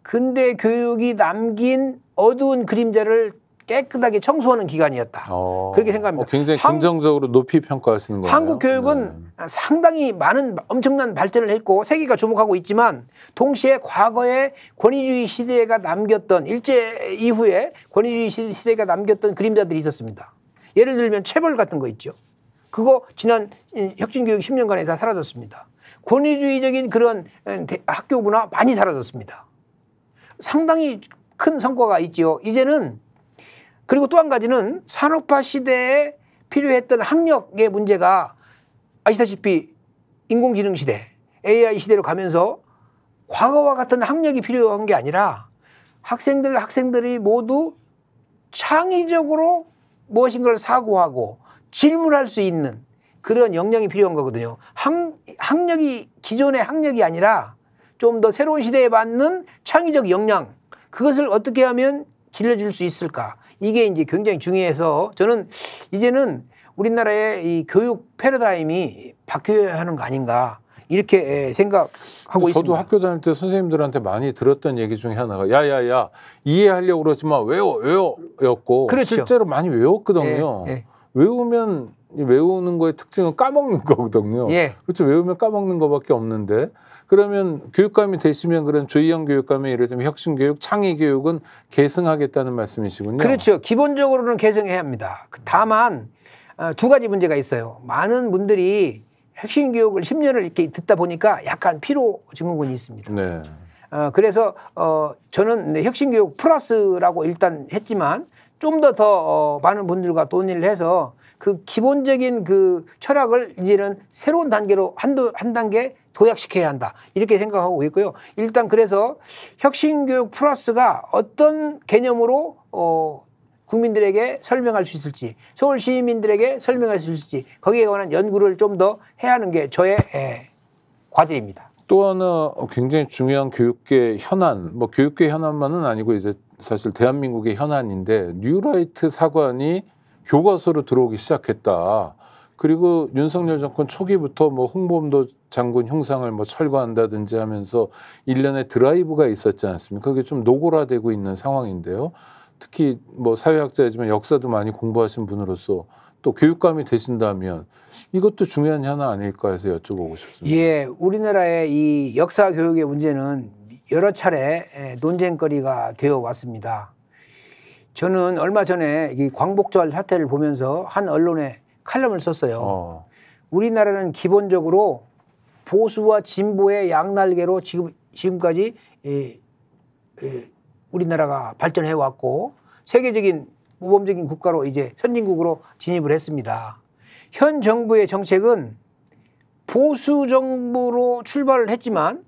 [SPEAKER 2] 근대 교육이 남긴 어두운 그림자를 깨끗하게 청소하는 기간이었다.
[SPEAKER 1] 어, 그렇게 생각합니다. 어, 굉장히 긍정적으로 높이 평가할 수 있는 거예요. 한국
[SPEAKER 2] 교육은 네. 아, 상당히 많은 엄청난 발전을 했고 세계가 주목하고 있지만 동시에 과거의 권위주의 시대가 남겼던 일제 이후에 권위주의 시대가 남겼던 그림자들이 있었습니다. 예를 들면 체벌 같은 거 있죠. 그거 지난 혁신교육 10년간에 다 사라졌습니다. 권위주의적인 그런 학교 문화 많이 사라졌습니다. 상당히 큰 성과가 있지요. 이제는 그리고 또 한 가지는 산업화 시대에 필요했던 학력의 문제가 아시다시피 인공지능 시대, AI 시대로 가면서 과거와 같은 학력이 필요한 게 아니라 학생들 학생들이 모두 창의적으로 무엇인가를 사고하고 질문할 수 있는 그런 역량이 필요한 거거든요. 학, 학력이 기존의 학력이 아니라 좀 더 새로운 시대에 맞는 창의적 역량 그것을 어떻게 하면 길러줄 수 있을까? 이게 이제 굉장히 중요해서 저는 이제는 우리나라의 이 교육 패러다임이 바뀌어야 하는 거 아닌가 이렇게 예, 생각하고
[SPEAKER 1] 저도 있습니다. 저도 학교 다닐 때 선생님들한테 많이 들었던 얘기 중에 하나가 야야야 이해하려고 그러지만 외워 외워였고 그렇죠. 실제로 많이 외웠거든요. 예, 예. 외우면 외우는 거의 특징은 까먹는 거거든요. 예. 그렇죠. 외우면 까먹는 거밖에 없는데 그러면 교육감이 되시면 그런 조희영 교육감의 예를 들면 혁신교육, 창의교육은 계승하겠다는 말씀이시군요.
[SPEAKER 2] 그렇죠. 기본적으로는 계승해야 합니다. 다만 어, 두 가지 문제가 있어요. 많은 분들이 혁신 교육을 10년을 이렇게 듣다 보니까 약간 피로 증후군이 있습니다. 네. 어, 그래서 어, 저는 혁신 교육 플러스라고 일단 했지만 좀 더더 더, 어, 많은 분들과 논의를 해서 그 기본적인 그 철학을 이제는 새로운 단계로 한두한 단계 도약시켜야 한다. 이렇게 생각하고 있고요. 일단 그래서 혁신교육 플러스가 어떤 개념으로 어, 국민들에게 설명할 수 있을지, 서울 시민들에게 설명할 수 있을지, 거기에 관한 연구를 좀 더 해야 하는 게 저의 에, 예, 과제입니다.
[SPEAKER 1] 또 하나 어, 굉장히 중요한 교육계 현안, 뭐 교육계 현안만은 아니고 이제 사실 대한민국의 현안인데 뉴라이트 사관이 교과서로 들어오기 시작했다. 그리고 윤석열 정권 초기부터 뭐 홍범도 장군 형상을 뭐 철거한다든지 하면서 일련의 드라이브가 있었지 않습니까? 그게 좀 노골화되고 있는 상황인데요. 특히 뭐 사회학자이지만 역사도 많이 공부하신 분으로서 또 교육감이 되신다면 이것도 중요한 현안 아닐까 해서 여쭤보고 싶습니다.
[SPEAKER 2] 예, 우리나라의 이 역사 교육의 문제는 여러 차례 논쟁거리가 되어 왔습니다. 저는 얼마 전에 이 광복절 사태를 보면서 한 언론에 칼럼을 썼어요. 어. 우리나라는 기본적으로 보수와 진보의 양날개로 지금 지금까지 이, 이, 우리나라가 발전해 왔고 세계적인 모범적인 국가로 이제 선진국으로 진입을 했습니다. 현 정부의 정책은 보수 정부로 출발을 했지만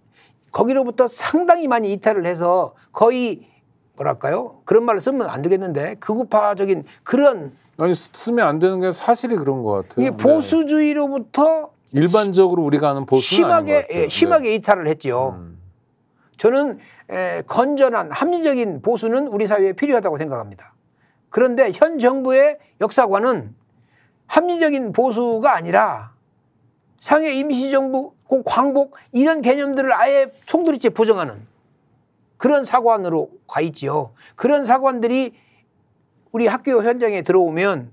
[SPEAKER 2] 거기로부터 상당히 많이 이탈을 해서 거의 뭐랄까요? 그런 말을 쓰면 안 되겠는데 극우파적인 그런 아니 쓰면 안 되는 게 사실이 그런 것 같아요. 이게 네. 보수주의로부터 일반적으로 우리가 하는보수 심하게 예, 심하게 네. 이탈을 했지요. 음. 저는 에, 건전한 합리적인 보수는 우리 사회에 필요하다고 생각합니다. 그런데 현 정부의 역사관은 합리적인 보수가 아니라 상해 임시정부, 그 광복 이런 개념들을 아예 총두리째 부정하는 그런 사관으로 가 있지요. 그런 사관들이 우리 학교 현장에 들어오면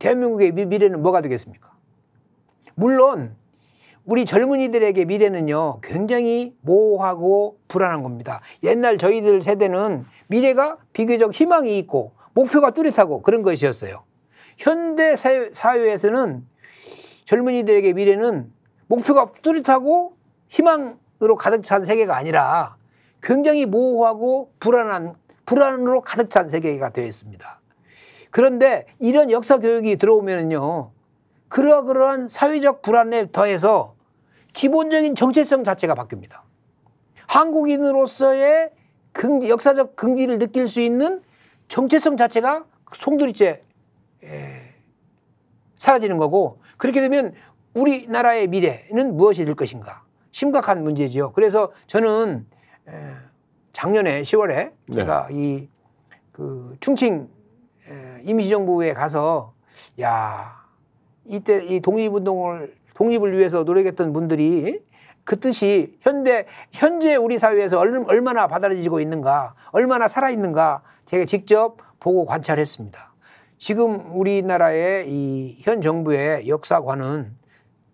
[SPEAKER 2] 대한민국의 미래는 뭐가 되겠습니까? 물론 우리 젊은이들에게 미래는요 굉장히 모호하고 불안한 겁니다. 옛날 저희들 세대는 미래가 비교적 희망이 있고 목표가 뚜렷하고 그런 것이었어요. 현대 사회에서는 젊은이들에게 미래는 목표가 뚜렷하고 희망 이 으로 가득 찬 세계가 아니라 굉장히 모호하고 불안한 불안으로 가득 찬 세계가 되어 있습니다. 그런데 이런 역사 교육이 들어오면은요. 그러그러한 사회적 불안에 더해서 기본적인 정체성 자체가 바뀝니다. 한국인으로서의 긍지, 역사적 긍지를 느낄 수 있는 정체성 자체가 송두리째 예, 사라지는 거고 그렇게 되면 우리나라의 미래는 무엇이 될 것인가 심각한 문제지요. 그래서 저는 작년에 10월에 네. 제가 이그 충칭 임시정부에 가서 야 이때 이 독립운동을 독립을 위해서 노력했던 분들이 그 뜻이 현대 현재 우리 사회에서 얼마나 받아들이고 있는가, 얼마나 살아 있는가 제가 직접 보고 관찰했습니다. 지금 우리나라의 이 현 정부의 역사관은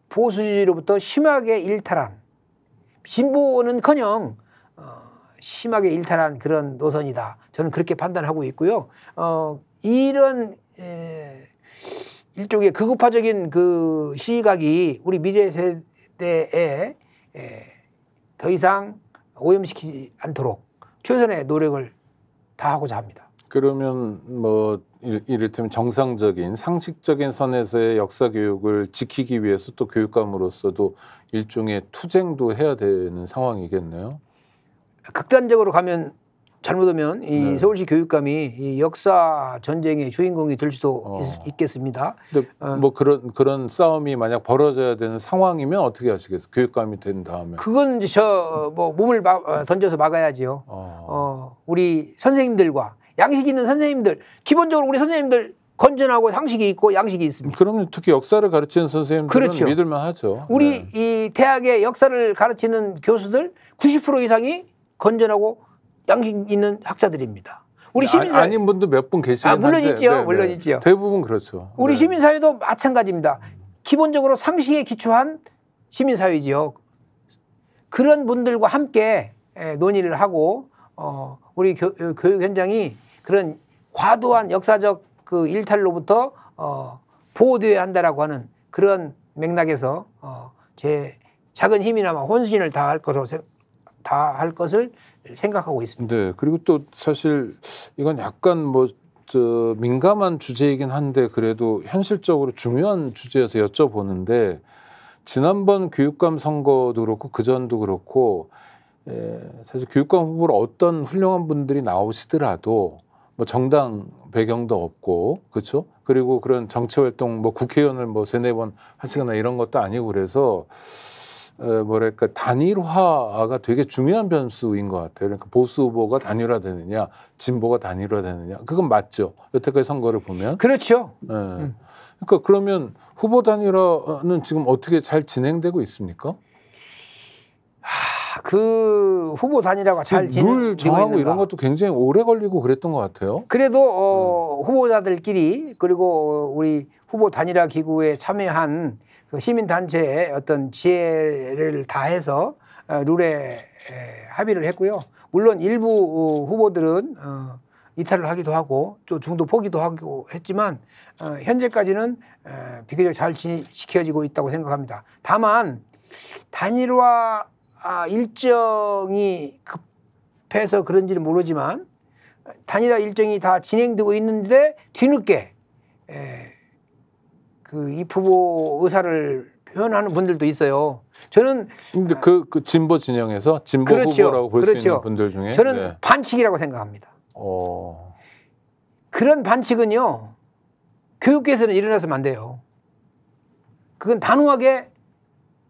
[SPEAKER 2] 보수주의로부터 심하게 일탈한 진보는커녕 어, 심하게 일탈한 그런 노선이다. 저는 그렇게 판단하고 있고요. 어, 이런 에, 일종의 극우파적인 그 시각이 우리 미래 세대에 에, 더 이상 오염시키지 않도록 최선의 노력을 다하고자 합니다.
[SPEAKER 1] 그러면 뭐 이를테면 정상적인 상식적인 선에서의 역사 교육을 지키기 위해서 또 교육감으로서도 일종의 투쟁도 해야 되는 상황이겠네요.
[SPEAKER 2] 극단적으로 가면 잘못하면 이 네. 서울시 교육감이 이 역사 전쟁의 주인공이 될 수도 어. 있, 겠습니다 근데
[SPEAKER 1] 어. 뭐 그런 그런 싸움이 만약 벌어져야 되는 상황이면 어떻게 하시겠어요? 교육감이 된 다음에
[SPEAKER 2] 그건 저 뭐 몸을 마, 어, 던져서 막아야지요. 어. 어 우리 선생님들과 양식 있는 선생님들 기본적으로 우리 선생님들 건전하고 상식이 있고 양식이
[SPEAKER 1] 있습니다. 그럼 특히 역사를 가르치는 선생님들은 그렇죠. 믿을만 하죠.
[SPEAKER 2] 우리 네. 이 대학의 역사를 가르치는 교수들 90% 이상이 건전하고 양식 있는 학자들입니다.
[SPEAKER 1] 우리 네, 시민사회 아, 아닌 분도 몇 분 계시긴 아, 물론 있죠, 네, 물론 네. 있죠. 대부분 그렇죠.
[SPEAKER 2] 우리 네. 시민사회도 마찬가지입니다. 기본적으로 상식에 기초한 시민사회지요. 그런 분들과 함께 예, 논의를 하고 어, 우리 교, 어, 교육 현장이 그런 과도한 역사적 그 일탈로부터 어, 보호되어야 한다라고 하는 그런 맥락에서 어, 제 작은 힘이나마 혼신을 다할 것으로 다 할 것을 생각하고
[SPEAKER 1] 있습니다. 네, 그리고 또 사실 이건 약간 뭐저 민감한 주제이긴 한데 그래도 현실적으로 중요한 주제여서 여쭤보는데 지난번 교육감 선거도 그렇고 그 전도 그렇고 예, 사실 교육감 후보로 어떤 훌륭한 분들이 나오시더라도 뭐 정당 배경도 없고 그렇죠 그리고 그런 정치 활동 뭐 국회의원을 뭐 세네 번 하시거나 이런 것도 아니고 그래서 어, 뭐랄까 단일화가 되게 중요한 변수인 것 같아요. 그러니까 보수 후보가 단일화되느냐, 진보가 단일화되느냐, 그건 맞죠. 여태까지 선거를 보면 그렇죠. 예. 음. 그러니까 그러면 후보 단일화는 지금 어떻게 잘 진행되고 있습니까? 하... 그 후보 단일화가 잘 진행. 그 되고 이런 것도 굉장히 오래 걸리고 그랬던 것 같아요.
[SPEAKER 2] 그래도 어, 음. 후보자들끼리 그리고 우리 후보 단일화 기구에 참여한 그 시민단체의 어떤 지혜를 다해서 어, 룰에 합의를 했고요. 물론 일부 어, 후보들은 어, 이탈을 하기도 하고 또 중도 포기도 하고 했지만 어, 현재까지는 어, 비교적 잘 지, 지켜지고 있다고 생각합니다. 다만 단일화 아, 일정이 급해서 그런지는 모르지만 단일화 일정이 다 진행되고 있는데 뒤늦게 에, 예, 그 입후보 의사를 표현하는 분들도 있어요. 저는 근데 그,
[SPEAKER 1] 그 진보 진영에서 진보 그렇죠, 후보라고 볼수 그렇죠. 있는 분들 중에 저는 네.
[SPEAKER 2] 반칙이라고 생각합니다.
[SPEAKER 1] 어...
[SPEAKER 2] 그런 반칙은요 교육계에서는 일어나서면 안 돼요. 그건 단호하게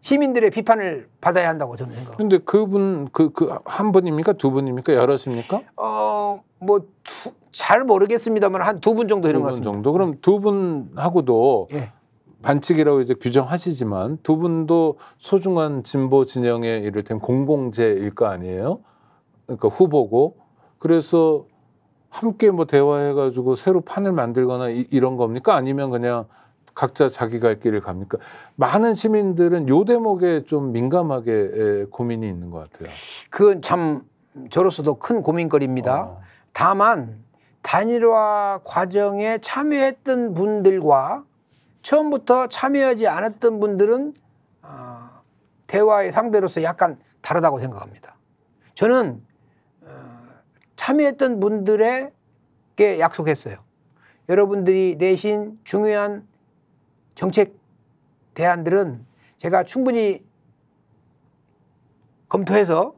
[SPEAKER 2] 시민들의 비판을
[SPEAKER 1] 받아야 한다고 저는 생각합니다. 근데 그분 그 그 한 분입니까? 두 분입니까? 여럿입니까?
[SPEAKER 2] 어, 뭐 잘 모르겠습니다만 한 두 분 정도 되는 것 같습니다.
[SPEAKER 1] 정도. 그럼 두 분하고도 예. 반칙이라고 이제 규정하시지만 두 분도 소중한 진보 진영의 이를테면 공공재일 거 아니에요? 그러니까 후보고 그래서 함께 뭐 대화해가지고 새로 판을 만들거나 이, 이런 겁니까? 아니면 그냥 각자 자기 갈 길을 갑니까? 많은 시민들은 요 대목에 좀 민감하게 고민이 있는 것 같아요. 그건 참 저로서도 큰 고민거리입니다. 어.
[SPEAKER 2] 다만 단일화 과정에 참여했던 분들과 처음부터 참여하지 않았던 분들은 어, 대화의 상대로서 약간 다르다고 생각합니다. 저는 어, 참여했던 분들에게 약속했어요. 여러분들이 내신 중요한 정책 대안들은 제가 충분히 검토해서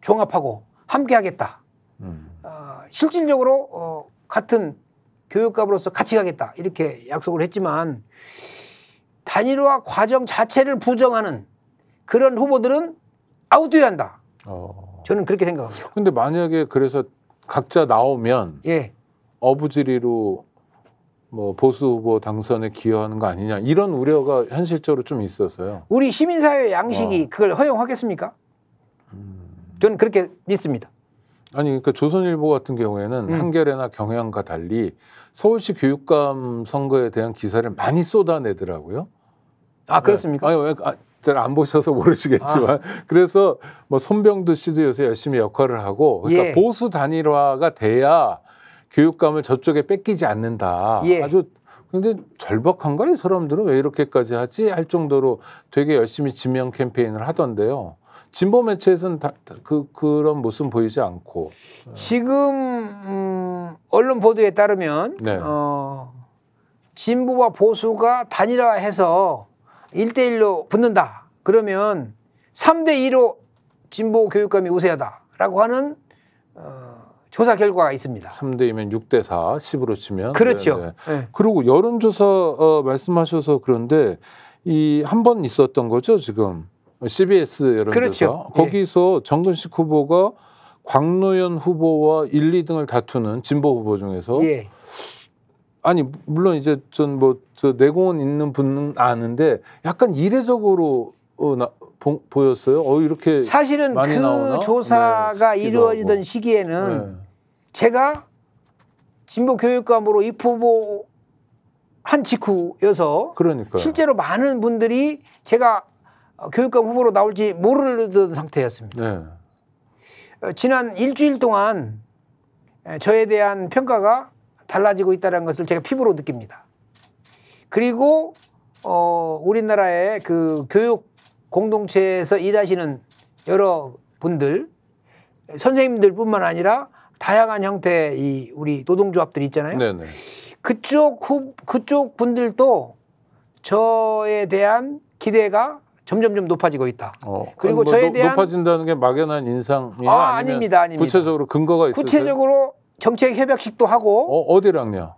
[SPEAKER 2] 종합하고 함께 하겠다. 음. 어, 실질적으로 어, 같은 교육감으로서 같이 가겠다. 이렇게 약속을 했지만 단일화 과정 자체를 부정하는 그런 후보들은 아웃돼야 한다.
[SPEAKER 1] 어... 저는
[SPEAKER 2] 그렇게 생각합니다.
[SPEAKER 1] 근데 만약에 그래서 각자 나오면 예. 어부지리로 뭐 보수 후보 당선에 기여하는 거 아니냐 이런 우려가 현실적으로 좀 있어서요.
[SPEAKER 2] 우리 시민사회 양식이 어. 그걸 허용하겠습니까?
[SPEAKER 1] 음... 저는 그렇게 믿습니다. 아니 그러니까 조선일보 같은 경우에는 음. 한겨레나 경향과 달리 서울시 교육감 선거에 대한 기사를 많이 쏟아내더라고요. 아 그렇습니까? 네. 아니 왜? 아, 잘안 보셔서 모르시겠지만 아. 그래서 뭐 손병두 씨도 요새 열심히 역할을 하고 그러니까 예. 보수 단일화가 돼야 교육감을 저쪽에 뺏기지 않는다. 예. 아주 근데 절박한가 이 사람들은 왜 이렇게까지 하지 할 정도로 되게 열심히 지명 캠페인을 하던데요. 진보 매체에서는 다, 그 그런 모습 보이지 않고 예. 지금 음, 언론 보도에 따르면 네. 어,
[SPEAKER 2] 진보와 보수가 단일화해서 일대일로 붙는다. 그러면 삼대이로 진보 교육감이 우세하다라고 하는
[SPEAKER 1] 어, 조사 결과가 있습니다. 3대이면 6대 4, 10으로 치면 그렇죠. 네, 네. 네. 그리고 여론조사 어, 말씀하셔서 그런데 이 한 번 있었던 거죠 지금 CBS 여론조사 그렇죠. 예. 거기서 예. 정근식 후보가 광노현 후보와 1, 2등을 다투는 진보 후보 중에서 예. 아니 물론 이제 전 뭐 저 내공은 있는 분은 아는데 약간 이례적으로 어, 나, 보, 였어요 어, 이렇게 사실은 그 나오나? 조사가 네, 이루어지던
[SPEAKER 2] 시기에는 네. 제가 진보 교육감으로 입후보 한 직후여서 그러니까요. 실제로 많은 분들이 제가 어, 교육감 후보로 나올지 모르던 상태였습니다. 네. 어, 지난 일주일 동안 저에 대한 평가가 달라지고 있다는 것을 제가 피부로 느낍니다. 그리고 어, 우리나라의 그 교육 공동체에서 일하시는 여러 분들, 선생님들뿐만 아니라 다양한 형태의 이 우리 노동조합들이 있잖아요. 네네. 네. 그쪽 후, 그쪽 분들도 저에 대한 기대가 점점점 높아지고 있다.
[SPEAKER 1] 어, 그리고 뭐 저에 대한 높아진다는 게 막연한 인상이 아, 아닙니다, 아닙니다. 구체적으로 근거가 있어요. 구체적으로 정책 협약식도 하고 어, 어디랑요?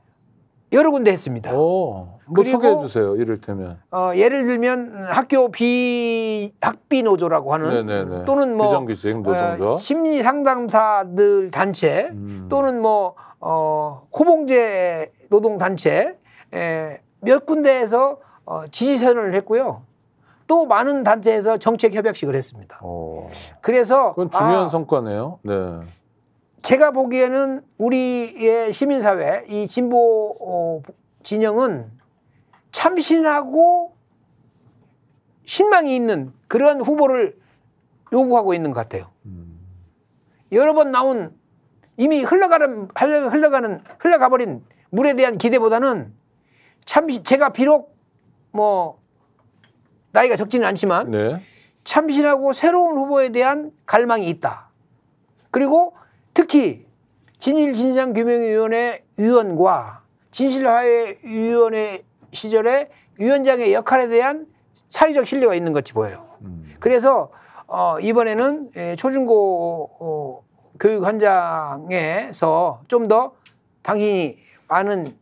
[SPEAKER 1] 여러 군데 했습니다. 오, 뭐 그리고, 소개해 주세요. 이를테면
[SPEAKER 2] 어, 예를 들면 학교 비 학비 노조라고 하는 네네네. 또는 뭐 비정규직 어, 노동조 어, 심리 상담사들 단체 음. 또는 뭐 어, 호봉제 노동 단체 에, 예, 몇 군데에서 어, 지지 선언을 했고요. 또 많은 단체에서 정책
[SPEAKER 1] 협약식을 했습니다. 오,
[SPEAKER 2] 그래서 그건 중요한 아,
[SPEAKER 1] 성과네요. 네.
[SPEAKER 2] 제가 보기에는 우리의 시민사회, 이 진보 어, 진영은 참신하고 신망이 있는 그런 후보를 요구하고 있는 것 같아요. 여러 번 나온 이미 흘러가는 흘러가는 흘러가버린 물에 대한 기대보다는 참 제가 비록 뭐 나이가 적지는 않지만 네. 참신하고 새로운 후보에 대한 갈망이 있다. 그리고 특히 진일진상규명위원회 위원과 진실화해위원회 시절에 위원장의 역할에 대한 사회적 신뢰가 있는 것이 보여요. 음. 그래서 어, 이번에는 예, 초중고 어, 교육 현장에서 좀 더 당신이 많은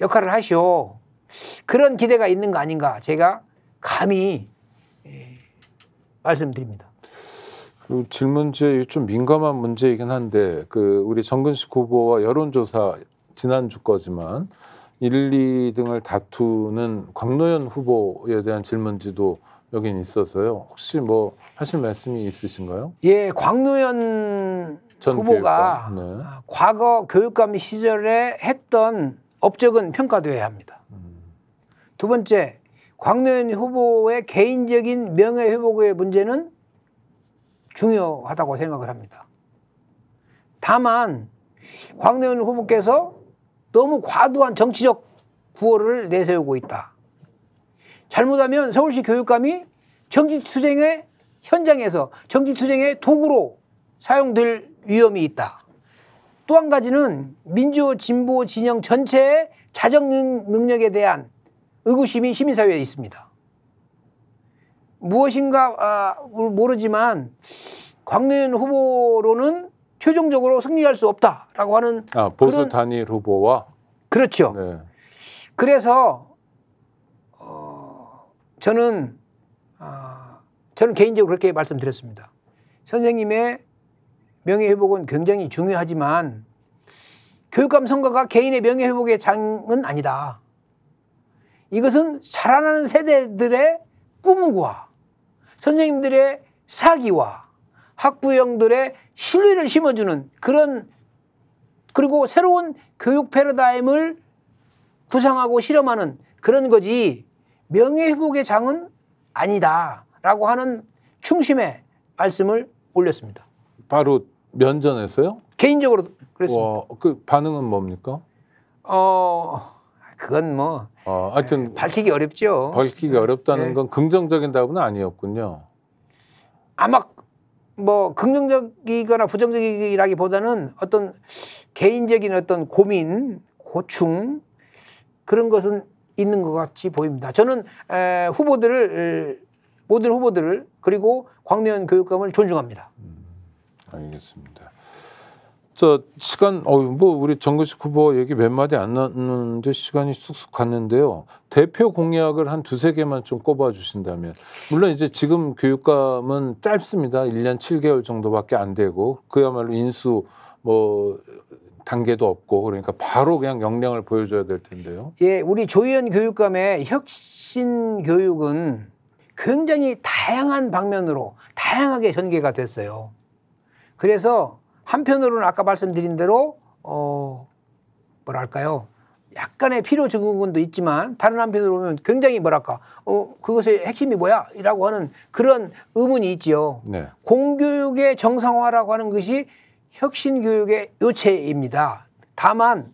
[SPEAKER 2] 역할을 하시오. 그런 기대가 있는 거 아닌가 제가 감히 예,
[SPEAKER 1] 말씀드립니다. 그 질문제 좀 민감한 문제이긴 한데 그 우리 정근식 후보와 여론조사 지난주 거지만 1, 2등을 다투는 광노현 후보에 대한 질문지도 여긴 있어서요. 혹시 뭐 하실 말씀이 있으신가요?
[SPEAKER 2] 예, 광노현
[SPEAKER 1] 후보가 네. 아,
[SPEAKER 2] 과거 교육감 시절에 했던 업적은 평가돼야 합니다. 음. 두 번째, 광노현 후보의 개인적인 명예회복의 문제는 중요하다고 생각을 합니다. 다만 황대현 후보께서 너무 과도한 정치적 구호를 내세우고 있다. 잘못하면 서울시 교육감이 정치투쟁의 현장에서 정치투쟁의 도구로 사용될 위험이 있다. 또 한 가지는 민주 진보 진영 전체의 자정 능력에 대한 의구심이 시민사회에 있습니다. 무엇인가 아, 모르지만 광노현 후보로는 최종적으로 승리할 수 없다라고 하는
[SPEAKER 1] 아, 보수 그런... 단일 후보와 그렇죠. 네.
[SPEAKER 2] 그래서
[SPEAKER 1] 어, 저는 어, 저는
[SPEAKER 2] 개인적으로 그렇게 말씀드렸습니다. 선생님의 명예 회복은 굉장히 중요하지만 교육감 선거가 개인의 명예 회복의 장은 아니다. 이것은 자라나는 세대들의 꿈과 선생님들의 사기와 학부형들의 신뢰를 심어주는 그런 그리고 새로운 교육 패러다임을 구상하고 실험하는 그런 거지 명예회복의 장은 아니다 라고 하는 충심의 말씀을 올렸습니다.
[SPEAKER 1] 바로 면전에서요?
[SPEAKER 2] 개인적으로 그랬습니다. 와,
[SPEAKER 1] 그 반응은 뭡니까?
[SPEAKER 2] 어... 그건 뭐
[SPEAKER 1] 어, 하여튼 예, 밝히기
[SPEAKER 2] 어렵죠. 밝히기 어렵다는 네.
[SPEAKER 1] 건 긍정적인 답은 아니었군요.
[SPEAKER 2] 아마 뭐 긍정적이거나 부정적이라기보다는 어떤 개인적인 어떤 고민, 고충 그런 것은 있는 것 같이 보입니다. 저는 에, 후보들을 모든 후보들을 그리고 광대현 교육감을 존중합니다. 음,
[SPEAKER 1] 알겠습니다. 저 시간, 어, 뭐, 우리 정근식 후보 얘기 몇 마디 안 났는데 시간이 쑥쑥 갔는데요. 대표 공약을 한 두세 개만 좀 꼽아 주신다면. 물론 이제 지금 교육감은 짧습니다. 1년 7개월 정도밖에 안 되고, 그야말로 인수, 뭐, 단계도 없고, 그러니까 바로 그냥 역량을 보여줘야 될 텐데요. 예, 우리
[SPEAKER 2] 조희연 교육감의 혁신 교육은 굉장히 다양한 방면으로 다양하게 전개가 됐어요. 그래서 한편으로는 아까 말씀드린 대로 어 뭐랄까요? 약간의 필요 증후군도 있지만 다른 한편으로 보면 굉장히 뭐랄까 어 그것의 핵심이 뭐야라고 하는 그런 의문이 있지요. 네. 공교육의 정상화라고 하는 것이 혁신 교육의 요체입니다. 다만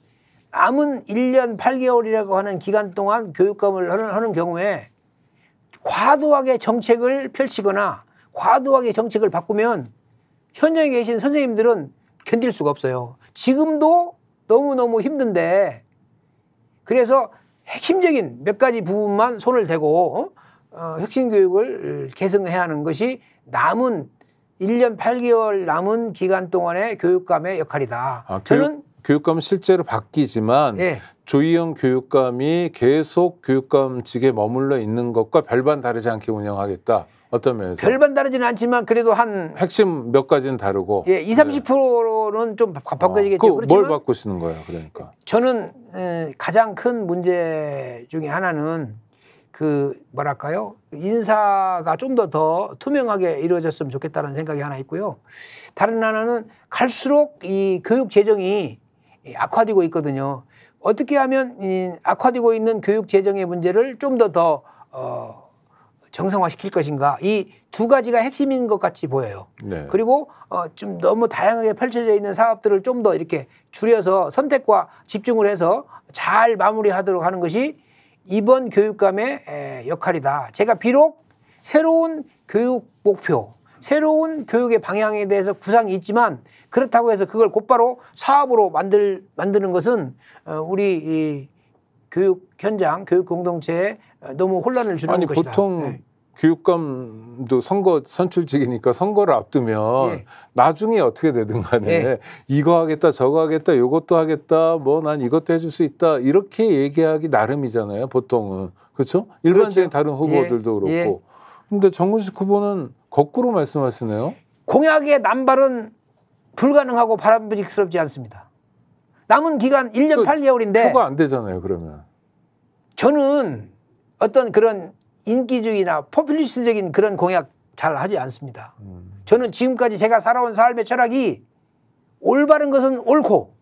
[SPEAKER 2] 남은 1년 8개월이라고 하는 기간 동안 교육감을 하는, 하는 경우에 과도하게 정책을 펼치거나 과도하게 정책을 바꾸면 현장에 계신 선생님들은 견딜 수가 없어요. 지금도 너무너무 힘든데 그래서 핵심적인 몇 가지 부분만 손을 대고 어, 어 혁신 교육을 개승해야 하는 것이 남은 1년 8개월 남은 기간 동안의 교육감의 역할이다.
[SPEAKER 1] 아, 교육, 저는 교육감은 실제로 바뀌지만 예. 조희영 교육감이 계속 교육감직에 머물러 있는 것과 별반 다르지 않게 운영하겠다. 어떤 면에서?
[SPEAKER 2] 별반 다르진 않지만 그래도 한
[SPEAKER 1] 핵심 몇 가지는 다르고 예,
[SPEAKER 2] 2, 30%는 좀 바, 바꿔지겠죠. 어, 뭘
[SPEAKER 1] 바꾸시는 거예요, 그러니까?
[SPEAKER 2] 저는 에, 가장 큰 문제 중에 하나는 그 뭐랄까요? 인사가 좀 더더 더 투명하게 이루어졌으면 좋겠다는 생각이 하나 있고요. 다른 하나는 갈수록 이 교육 재정이 악화되고 있거든요. 어떻게 하면 이 악화되고 있는 교육 재정의 문제를 좀 더더 더, 어 정상화시킬 것인가 이 두 가지가 핵심인 것 같이 보여요. 네. 그리고 어, 좀 너무 다양하게 펼쳐져 있는 사업들을 좀 더 이렇게 줄여서 선택과 집중을 해서 잘 마무리하도록 하는 것이 이번 교육감의 에, 역할이다. 제가 비록 새로운 교육 목표, 새로운 교육의 방향에 대해서 구상이 있지만 그렇다고 해서 그걸 곧바로 사업으로 만들 만드는 것은 어, 우리 이 교육 현장, 교육 공동체에 너무 혼란을 주는 아니, 것이다. 보통
[SPEAKER 1] 네. 교육감도 선거 선출직이니까 선거를 앞두면 예. 나중에 어떻게 되든 간에 예. 이거 하겠다 저거 하겠다 요것도 하겠다 뭐 난 이것도 해줄 수 있다 이렇게 얘기하기 나름이잖아요 보통은 그렇죠 일반적인 그렇죠. 다른 후보들도 예. 예. 그렇고 근데 정근식 후보는 거꾸로 말씀하시네요
[SPEAKER 2] 공약의 남발은
[SPEAKER 1] 불가능하고 바람직스럽지
[SPEAKER 2] 않습니다 남은 기간 1년 그 8개월인데 표가 안
[SPEAKER 1] 되잖아요 그러면
[SPEAKER 2] 저는 어떤 그런 인기주의나 포퓰리스트적인 그런 공약 잘 하지 않습니다. 저는 지금까지 제가 살아온 삶의 철학이 올바른 것은 옳고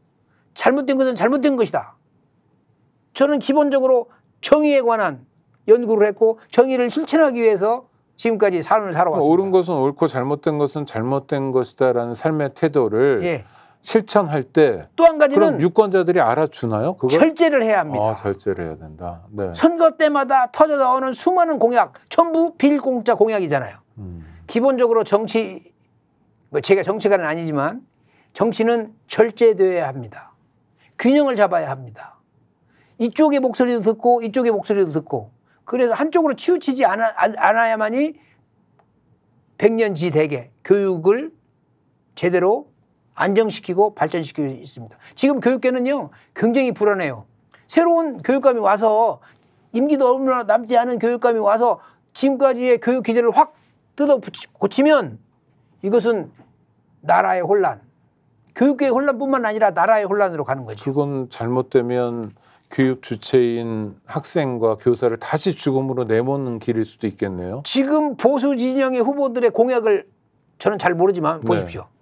[SPEAKER 2] 잘못된 것은 잘못된 것이다. 저는 기본적으로 정의에 관한 연구를 했고 정의를 실천하기 위해서 지금까지 삶을 살아왔습니다.
[SPEAKER 1] 옳은 것은 옳고 잘못된 것은 잘못된 것이다라는 삶의 태도를 예. 실천할 때 또 한 가지는 유권자들이 알아주나요? 그걸? 절제를 해야 합니다. 아, 절제를 해야 된다. 네.
[SPEAKER 2] 선거 때마다 터져 나오는 수많은 공약 전부 빌공짜 공약이잖아요. 음. 기본적으로 정치 뭐 제가 정치가는 아니지만 정치는 절제돼야 합니다. 균형을 잡아야 합니다. 이쪽의 목소리도 듣고 이쪽의 목소리도 듣고 그래서 한쪽으로 치우치지 않아, 않아야만이 백년지대계 교육을 제대로 안정시키고 발전시키고 있습니다. 지금 교육계는요, 굉장히 불안해요. 새로운 교육감이 와서 임기도 얼마 남지 않은 교육감이 와서 지금까지의 교육 기제를 확 뜯어 고치면 이것은 나라의 혼란, 교육계의 혼란뿐만
[SPEAKER 1] 아니라 나라의 혼란으로 가는 거죠. 그건 잘못되면 교육 주체인 학생과 교사를 다시 죽음으로 내모는 길일 수도 있겠네요.
[SPEAKER 2] 지금 보수 진영의 후보들의 공약을 저는 잘 모르지만 네. 보십시오. 네.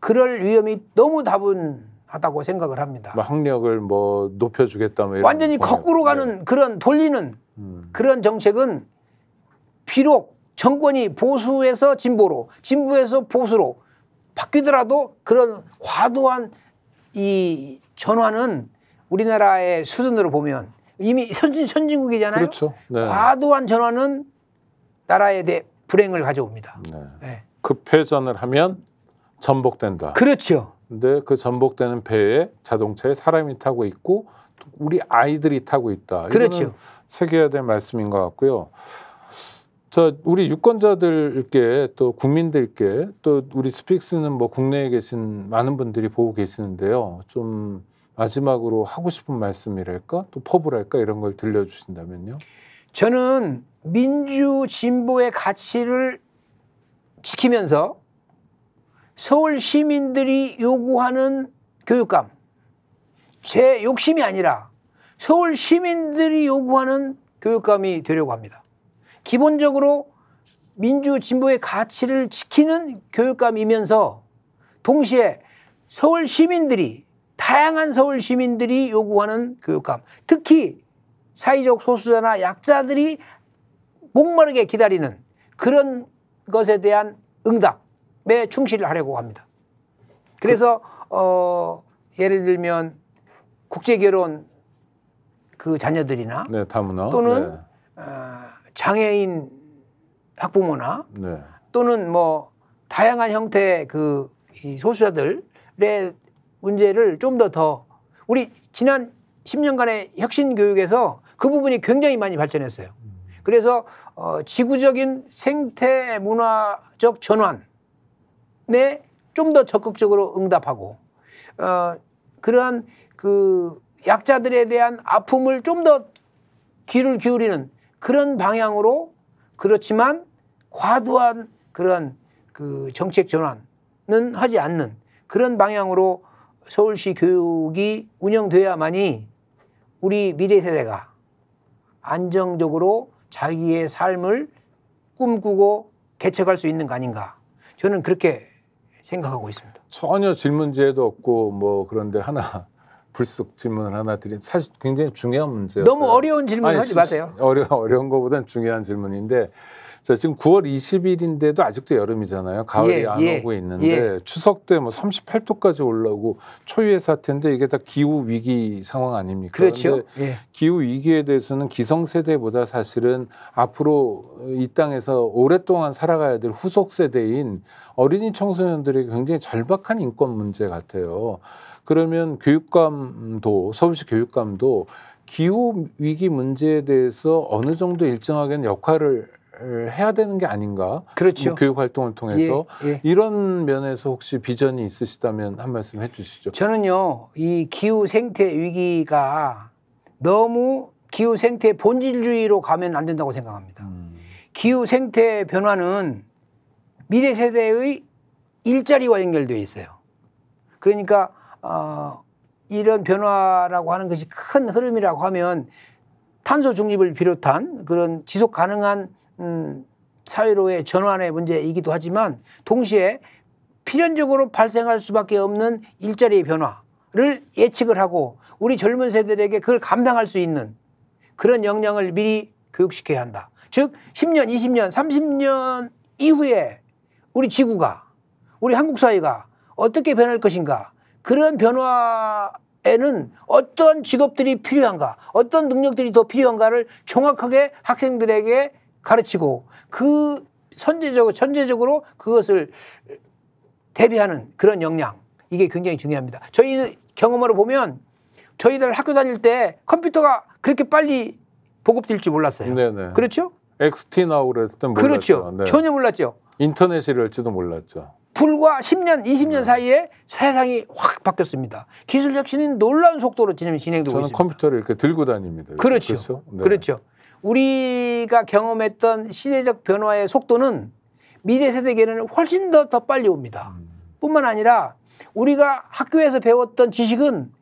[SPEAKER 2] 그럴 위험이 너무 다분하다고 생각을 합니다.
[SPEAKER 1] 뭐 학력을 뭐
[SPEAKER 2] 높여주겠다 뭐 완전히 거꾸로 네. 가는 네. 그런 돌리는 음. 그런 정책은 비록 정권이 보수에서 진보로 진보에서 보수로 바뀌더라도 그런 과도한 이 전환은 우리나라의 수준으로 보면 이미 선진, 선진국이잖아요. 그렇죠. 네. 과도한 전환은 나라에 대해
[SPEAKER 1] 불행을 가져옵니다. 네. 네. 급회전을 하면 전복된다. 그렇죠. 근데 그 전복되는 배에 자동차에 사람이 타고 있고 우리 아이들이 타고 있다. 그렇죠. 새겨야 될 말씀인 것 같고요. 저 우리 유권자들께 또 국민들께 또 우리 스픽스는 뭐 국내에 계신 많은 분들이 보고 계시는데요. 좀 마지막으로 하고 싶은 말씀이랄까 또 포부랄까 이런 걸 들려주신다면요. 저는 민주 진보의 가치를
[SPEAKER 2] 지키면서 서울 시민들이 요구하는 교육감 제 욕심이 아니라 서울 시민들이 요구하는 교육감이 되려고 합니다. 기본적으로 민주 진보의 가치를 지키는 교육감이면서 동시에 서울 시민들이 다양한 서울 시민들이 요구하는 교육감 특히 사회적 소수자나 약자들이 목마르게 기다리는 그런 것에 대한 응답 충실을 하려고 합니다. 그래서 어 예를 들면 국제 결혼 그 자녀들이나 네,
[SPEAKER 1] 다문화. 또는 네.
[SPEAKER 2] 어, 장애인 학부모나 네. 또는 뭐 다양한 형태의 그이 소수자들의 문제를 좀 더더 더 우리 지난 10년간의 혁신 교육에서 그 부분이 굉장히 많이 발전했어요. 그래서 어, 지구적인 생태 문화적 전환 네, 좀 더 적극적으로 응답하고 어, 그러한 그 약자들에 대한 아픔을 좀 더 귀를 기울이는 그런 방향으로 그렇지만 과도한 그런 그 정책 전환은 하지 않는 그런 방향으로 서울시 교육이 운영돼야만이 우리 미래 세대가 안정적으로 자기의 삶을 꿈꾸고 개척할 수 있는 거 아닌가 저는 그렇게 생각하고
[SPEAKER 1] 있습니다. 전혀 질문지도 없고 뭐 그런데 하나 불쑥 질문을 하나 드린 사실 굉장히 중요한 문제예요. 너무
[SPEAKER 2] 어려운 질문 하지 마세요.
[SPEAKER 1] 어려 어려운 것보다는 중요한 질문인데 자, 지금 9월 20일인데도 아직도 여름이잖아요. 가을이 예, 안 예, 오고 있는데 예. 추석 때 뭐 38도까지 올라오고 초유의 사태인데 이게 다 기후 위기 상황 아닙니까? 그렇죠. 예. 기후 위기에 대해서는 기성 세대보다 사실은 앞으로 이 땅에서 오랫동안 살아가야 될 후속 세대인 어린이 청소년들에게 굉장히 절박한 인권 문제 같아요. 그러면 교육감도 서울시 교육감도 기후 위기 문제에 대해서 어느 정도 일정하게 역할을 해야 되는 게 아닌가? 그렇죠. 뭐 교육 활동을 통해서 예, 예. 이런 면에서 혹시 비전이 있으시다면 한 말씀 해주시죠. 저는요 이 기후 생태 위기가 너무 기후
[SPEAKER 2] 생태 본질주의로 가면 안 된다고 생각합니다. 음. 기후 생태 변화는 미래 세대의 일자리와 연결되어 있어요. 그러니까 어, 이런 변화라고 하는 것이 큰 흐름이라고 하면 탄소 중립을 비롯한 그런 지속 가능한 음, 사회로의 전환의 문제이기도 하지만 동시에 필연적으로 발생할 수밖에 없는 일자리의 변화를 예측을 하고 우리 젊은 세대들에게 그걸 감당할 수 있는 그런 역량을 미리 교육시켜야 한다. 즉 10년, 20년, 30년 이후에 우리 지구가 우리 한국 사회가 어떻게 변할 것인가 그런 변화에는 어떤 직업들이 필요한가 어떤 능력들이 더 필요한가를 정확하게 학생들에게 가르치고 그 선제적으로 천재적으로 그것을 대비하는 그런 역량 이게 굉장히 중요합니다. 저희 경험으로 보면 저희들 학교 다닐 때 컴퓨터가 그렇게 빨리
[SPEAKER 1] 보급될 줄 몰랐어요. 네네. 그렇죠? 엑스 나오를 했던 몰랐죠. 그렇죠. 네. 전혀 몰랐죠. 인터넷이랄지도 몰랐죠.
[SPEAKER 2] 불과 10년, 20년 네. 사이에 세상이 확
[SPEAKER 1] 바뀌었습니다.
[SPEAKER 2] 기술 혁신은 놀라운 속도로 진행되고 저는
[SPEAKER 1] 있습니다. 저는 컴퓨터를 이렇게 들고 다닙니다. 그렇죠. 그렇죠. 네.
[SPEAKER 2] 그렇죠. 우리가 경험했던 시대적 변화의 속도는 미래 세대계는 훨씬 더, 더 빨리 옵니다. 음. 뿐만 아니라 우리가 학교에서 배웠던 지식은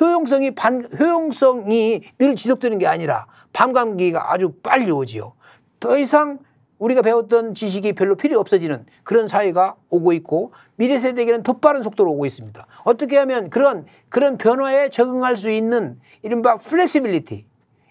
[SPEAKER 2] 효용성이 반, 효용성이 늘 지속되는 게 아니라 반감기가 아주 빨리 오지요. 더 이상 우리가 배웠던 지식이 별로 필요 없어지는 그런 사회가 오고 있고 미래 세대에게는 더 빠른 속도로 오고 있습니다. 어떻게 하면 그런 그런 변화에 적응할 수 있는 이른바 플렉시빌리티,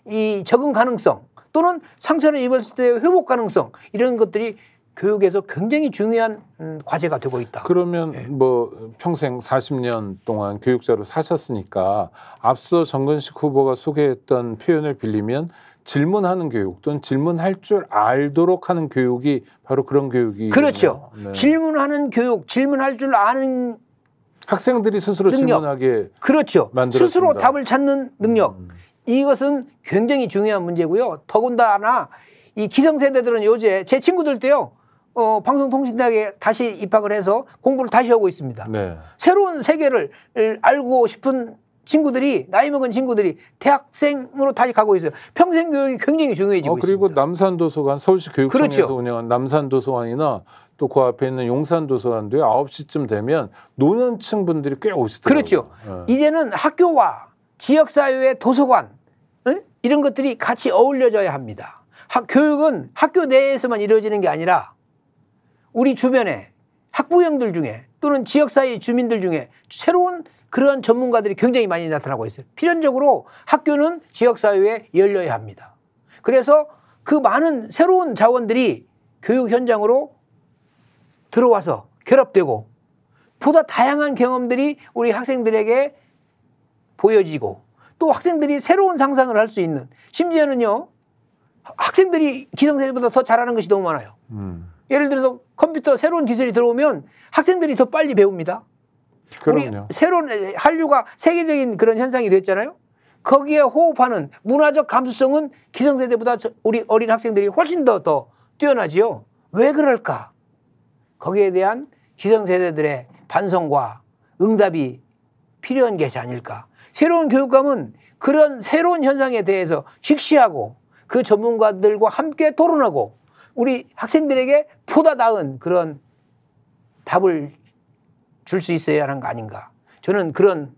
[SPEAKER 2] 이 적응 가능성 또는 상처를 입었을 때 회복 가능성 이런 것들이 교육에서 굉장히 중요한
[SPEAKER 1] 음, 과제가 되고 있다. 그러면 예. 뭐 평생 40년 동안 교육자로 사셨으니까 앞서 정근식 후보가 소개했던 표현을 빌리면 질문하는 교육 또는 질문할 줄 알도록 하는 교육이 바로 그런 교육이 그렇죠. 네. 질문하는 교육, 질문할 줄 아는 학생들이 스스로 능력. 질문하게 그렇죠. 만들었습니다. 스스로 답을
[SPEAKER 2] 찾는 능력. 음. 이것은 굉장히 중요한 문제고요. 더군다나 이 기성세대들은 요새 제 친구들 도요 어, 방송통신대학에 다시 입학을 해서 공부를 다시 하고 있습니다. 네. 새로운 세계를 알고 싶은 친구들이 나이 먹은 친구들이 대학생으로 다시 가고 있어요. 평생
[SPEAKER 1] 교육이 굉장히 중요해지고 어, 그리고 있습니다. 남산 도서관 서울시 교육청에서 그렇죠. 운영한 남산 도서관이나 또 그 앞에 있는 용산 도서관도요. 9시쯤 되면 노년층 분들이 꽤 오시더라고요. 그렇죠. 네. 이제는 학교와 지역사회의 도서관 응? 이런 것들이 같이
[SPEAKER 2] 어울려져야 합니다. 학, 교육은 학교 내에서만 이루어지는 게 아니라 우리 주변에 학부형들 중에 또는 지역사회 주민들 중에 새로운 그러한 전문가들이 굉장히 많이 나타나고 있어요. 필연적으로 학교는 지역사회에 열려야 합니다. 그래서 그 많은 새로운 자원들이 교육 현장으로 들어와서 결합되고 보다 다양한 경험들이 우리 학생들에게 보여지고 또 학생들이 새로운 상상을 할 수 있는 심지어는요 학생들이 기성세대보다 더 잘하는 것이 너무 많아요. 음. 예를 들어서 컴퓨터 새로운 기술이 들어오면 학생들이 더 빨리 배웁니다. 그럼요. 우리 새로운 한류가 세계적인 그런 현상이 됐잖아요. 거기에 호흡하는 문화적 감수성은 기성세대보다 우리 어린 학생들이 훨씬 더 더 뛰어나지요. 왜 그럴까? 거기에 대한 기성세대들의 반성과 응답이 필요한 것이 아닐까 새로운 교육감은 그런 새로운 현상에 대해서 직시하고 그 전문가들과 함께 토론하고 우리 학생들에게 보다 나은 그런 답을 줄 수 있어야 하는 거 아닌가. 저는 그런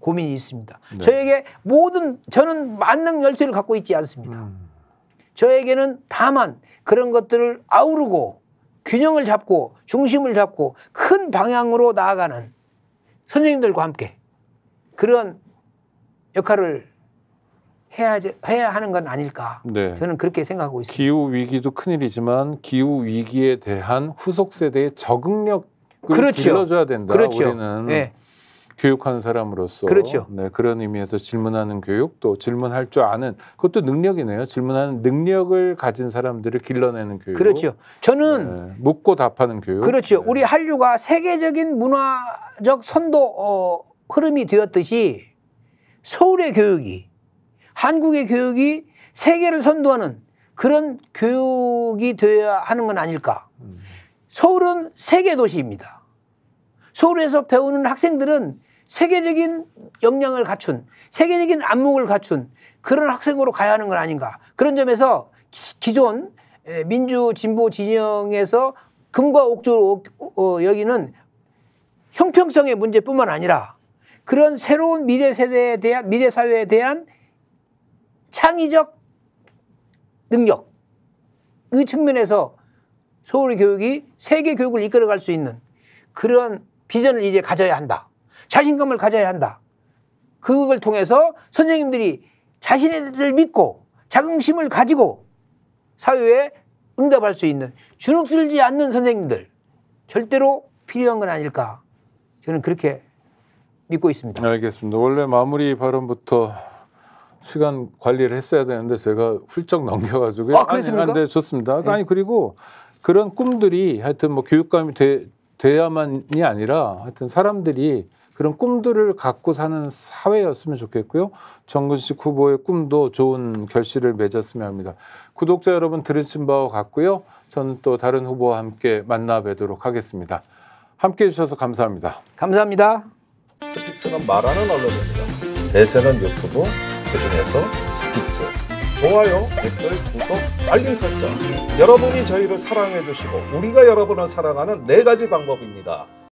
[SPEAKER 2] 고민이 있습니다. 네. 저에게 모든 저는 만능 열쇠를 갖고 있지 않습니다. 음. 저에게는 다만 그런 것들을 아우르고 균형을 잡고 중심을 잡고 큰 방향으로 나아가는 선생님들과 함께 그런 역할을 해야 해야 하는 건 아닐까. 네. 저는 그렇게 생각하고
[SPEAKER 1] 있습니다. 기후 위기도 큰 일이지만 기후 위기에 대한 후속 세대의 적응력을 그렇죠. 길러줘야 된다. 그렇죠. 우리는 네. 교육하는 사람으로서 그렇죠. 네, 그런 의미에서 질문하는 교육 또 질문할 줄 아는 그것도 능력이네요. 질문하는 능력을 가진 사람들을 길러내는 교육. 그렇죠. 저는 네, 묻고 답하는 교육.
[SPEAKER 2] 그렇죠. 네. 우리 한류가 세계적인 문화적 선도 어, 흐름이 되었듯이 서울의 교육이 한국의 교육이 세계를 선도하는 그런 교육이 되어야 하는 건 아닐까. 서울은 세계 도시입니다. 서울에서 배우는 학생들은 세계적인 역량을 갖춘 세계적인 안목을 갖춘 그런 학생으로 가야 하는 건 아닌가. 그런 점에서 기존 민주 진보 진영에서 금과 옥조로 어, 여기는 형평성의 문제뿐만 아니라 그런 새로운 미래 세대에 대한 미래 사회에 대한 창의적 능력 이 측면에서 서울 교육이 세계 교육을 이끌어갈 수 있는 그런 비전을 이제 가져야 한다. 자신감을 가져야 한다. 그걸 통해서 선생님들이 자신을 믿고 자긍심을 가지고 사회에 응답할 수 있는 주눅 들지 않는 선생님들 절대로 필요한 건 아닐까 저는 그렇게
[SPEAKER 1] 믿고 있습니다. 네, 알겠습니다. 원래 마무리 발언부터 시간 관리를 했어야 되는데 제가 훌쩍 넘겨가지고 아, 그랬습니까? 아, 네, 좋습니다. 네. 아니 그리고 그런 꿈들이 하여튼 뭐 교육감이 되, 돼야만이 아니라 하여튼 사람들이 그런 꿈들을 갖고 사는 사회였으면 좋겠고요. 정근식 후보의 꿈도 좋은 결실을 맺었으면 합니다. 구독자 여러분 들으신 바와 같고요. 저는 또 다른 후보와 함께 만나 뵈도록 하겠습니다. 함께 해주셔서 감사합니다. 감사합니다. 스픽스는 말하는 언론입니다. 대세는 유튜브, 그중에서 스픽스. 좋아요, 댓글, 구독, 알림 설정. 여러분이 저희를 사랑해주시고 우리가 여러분을 사랑하는 네 가지 방법입니다.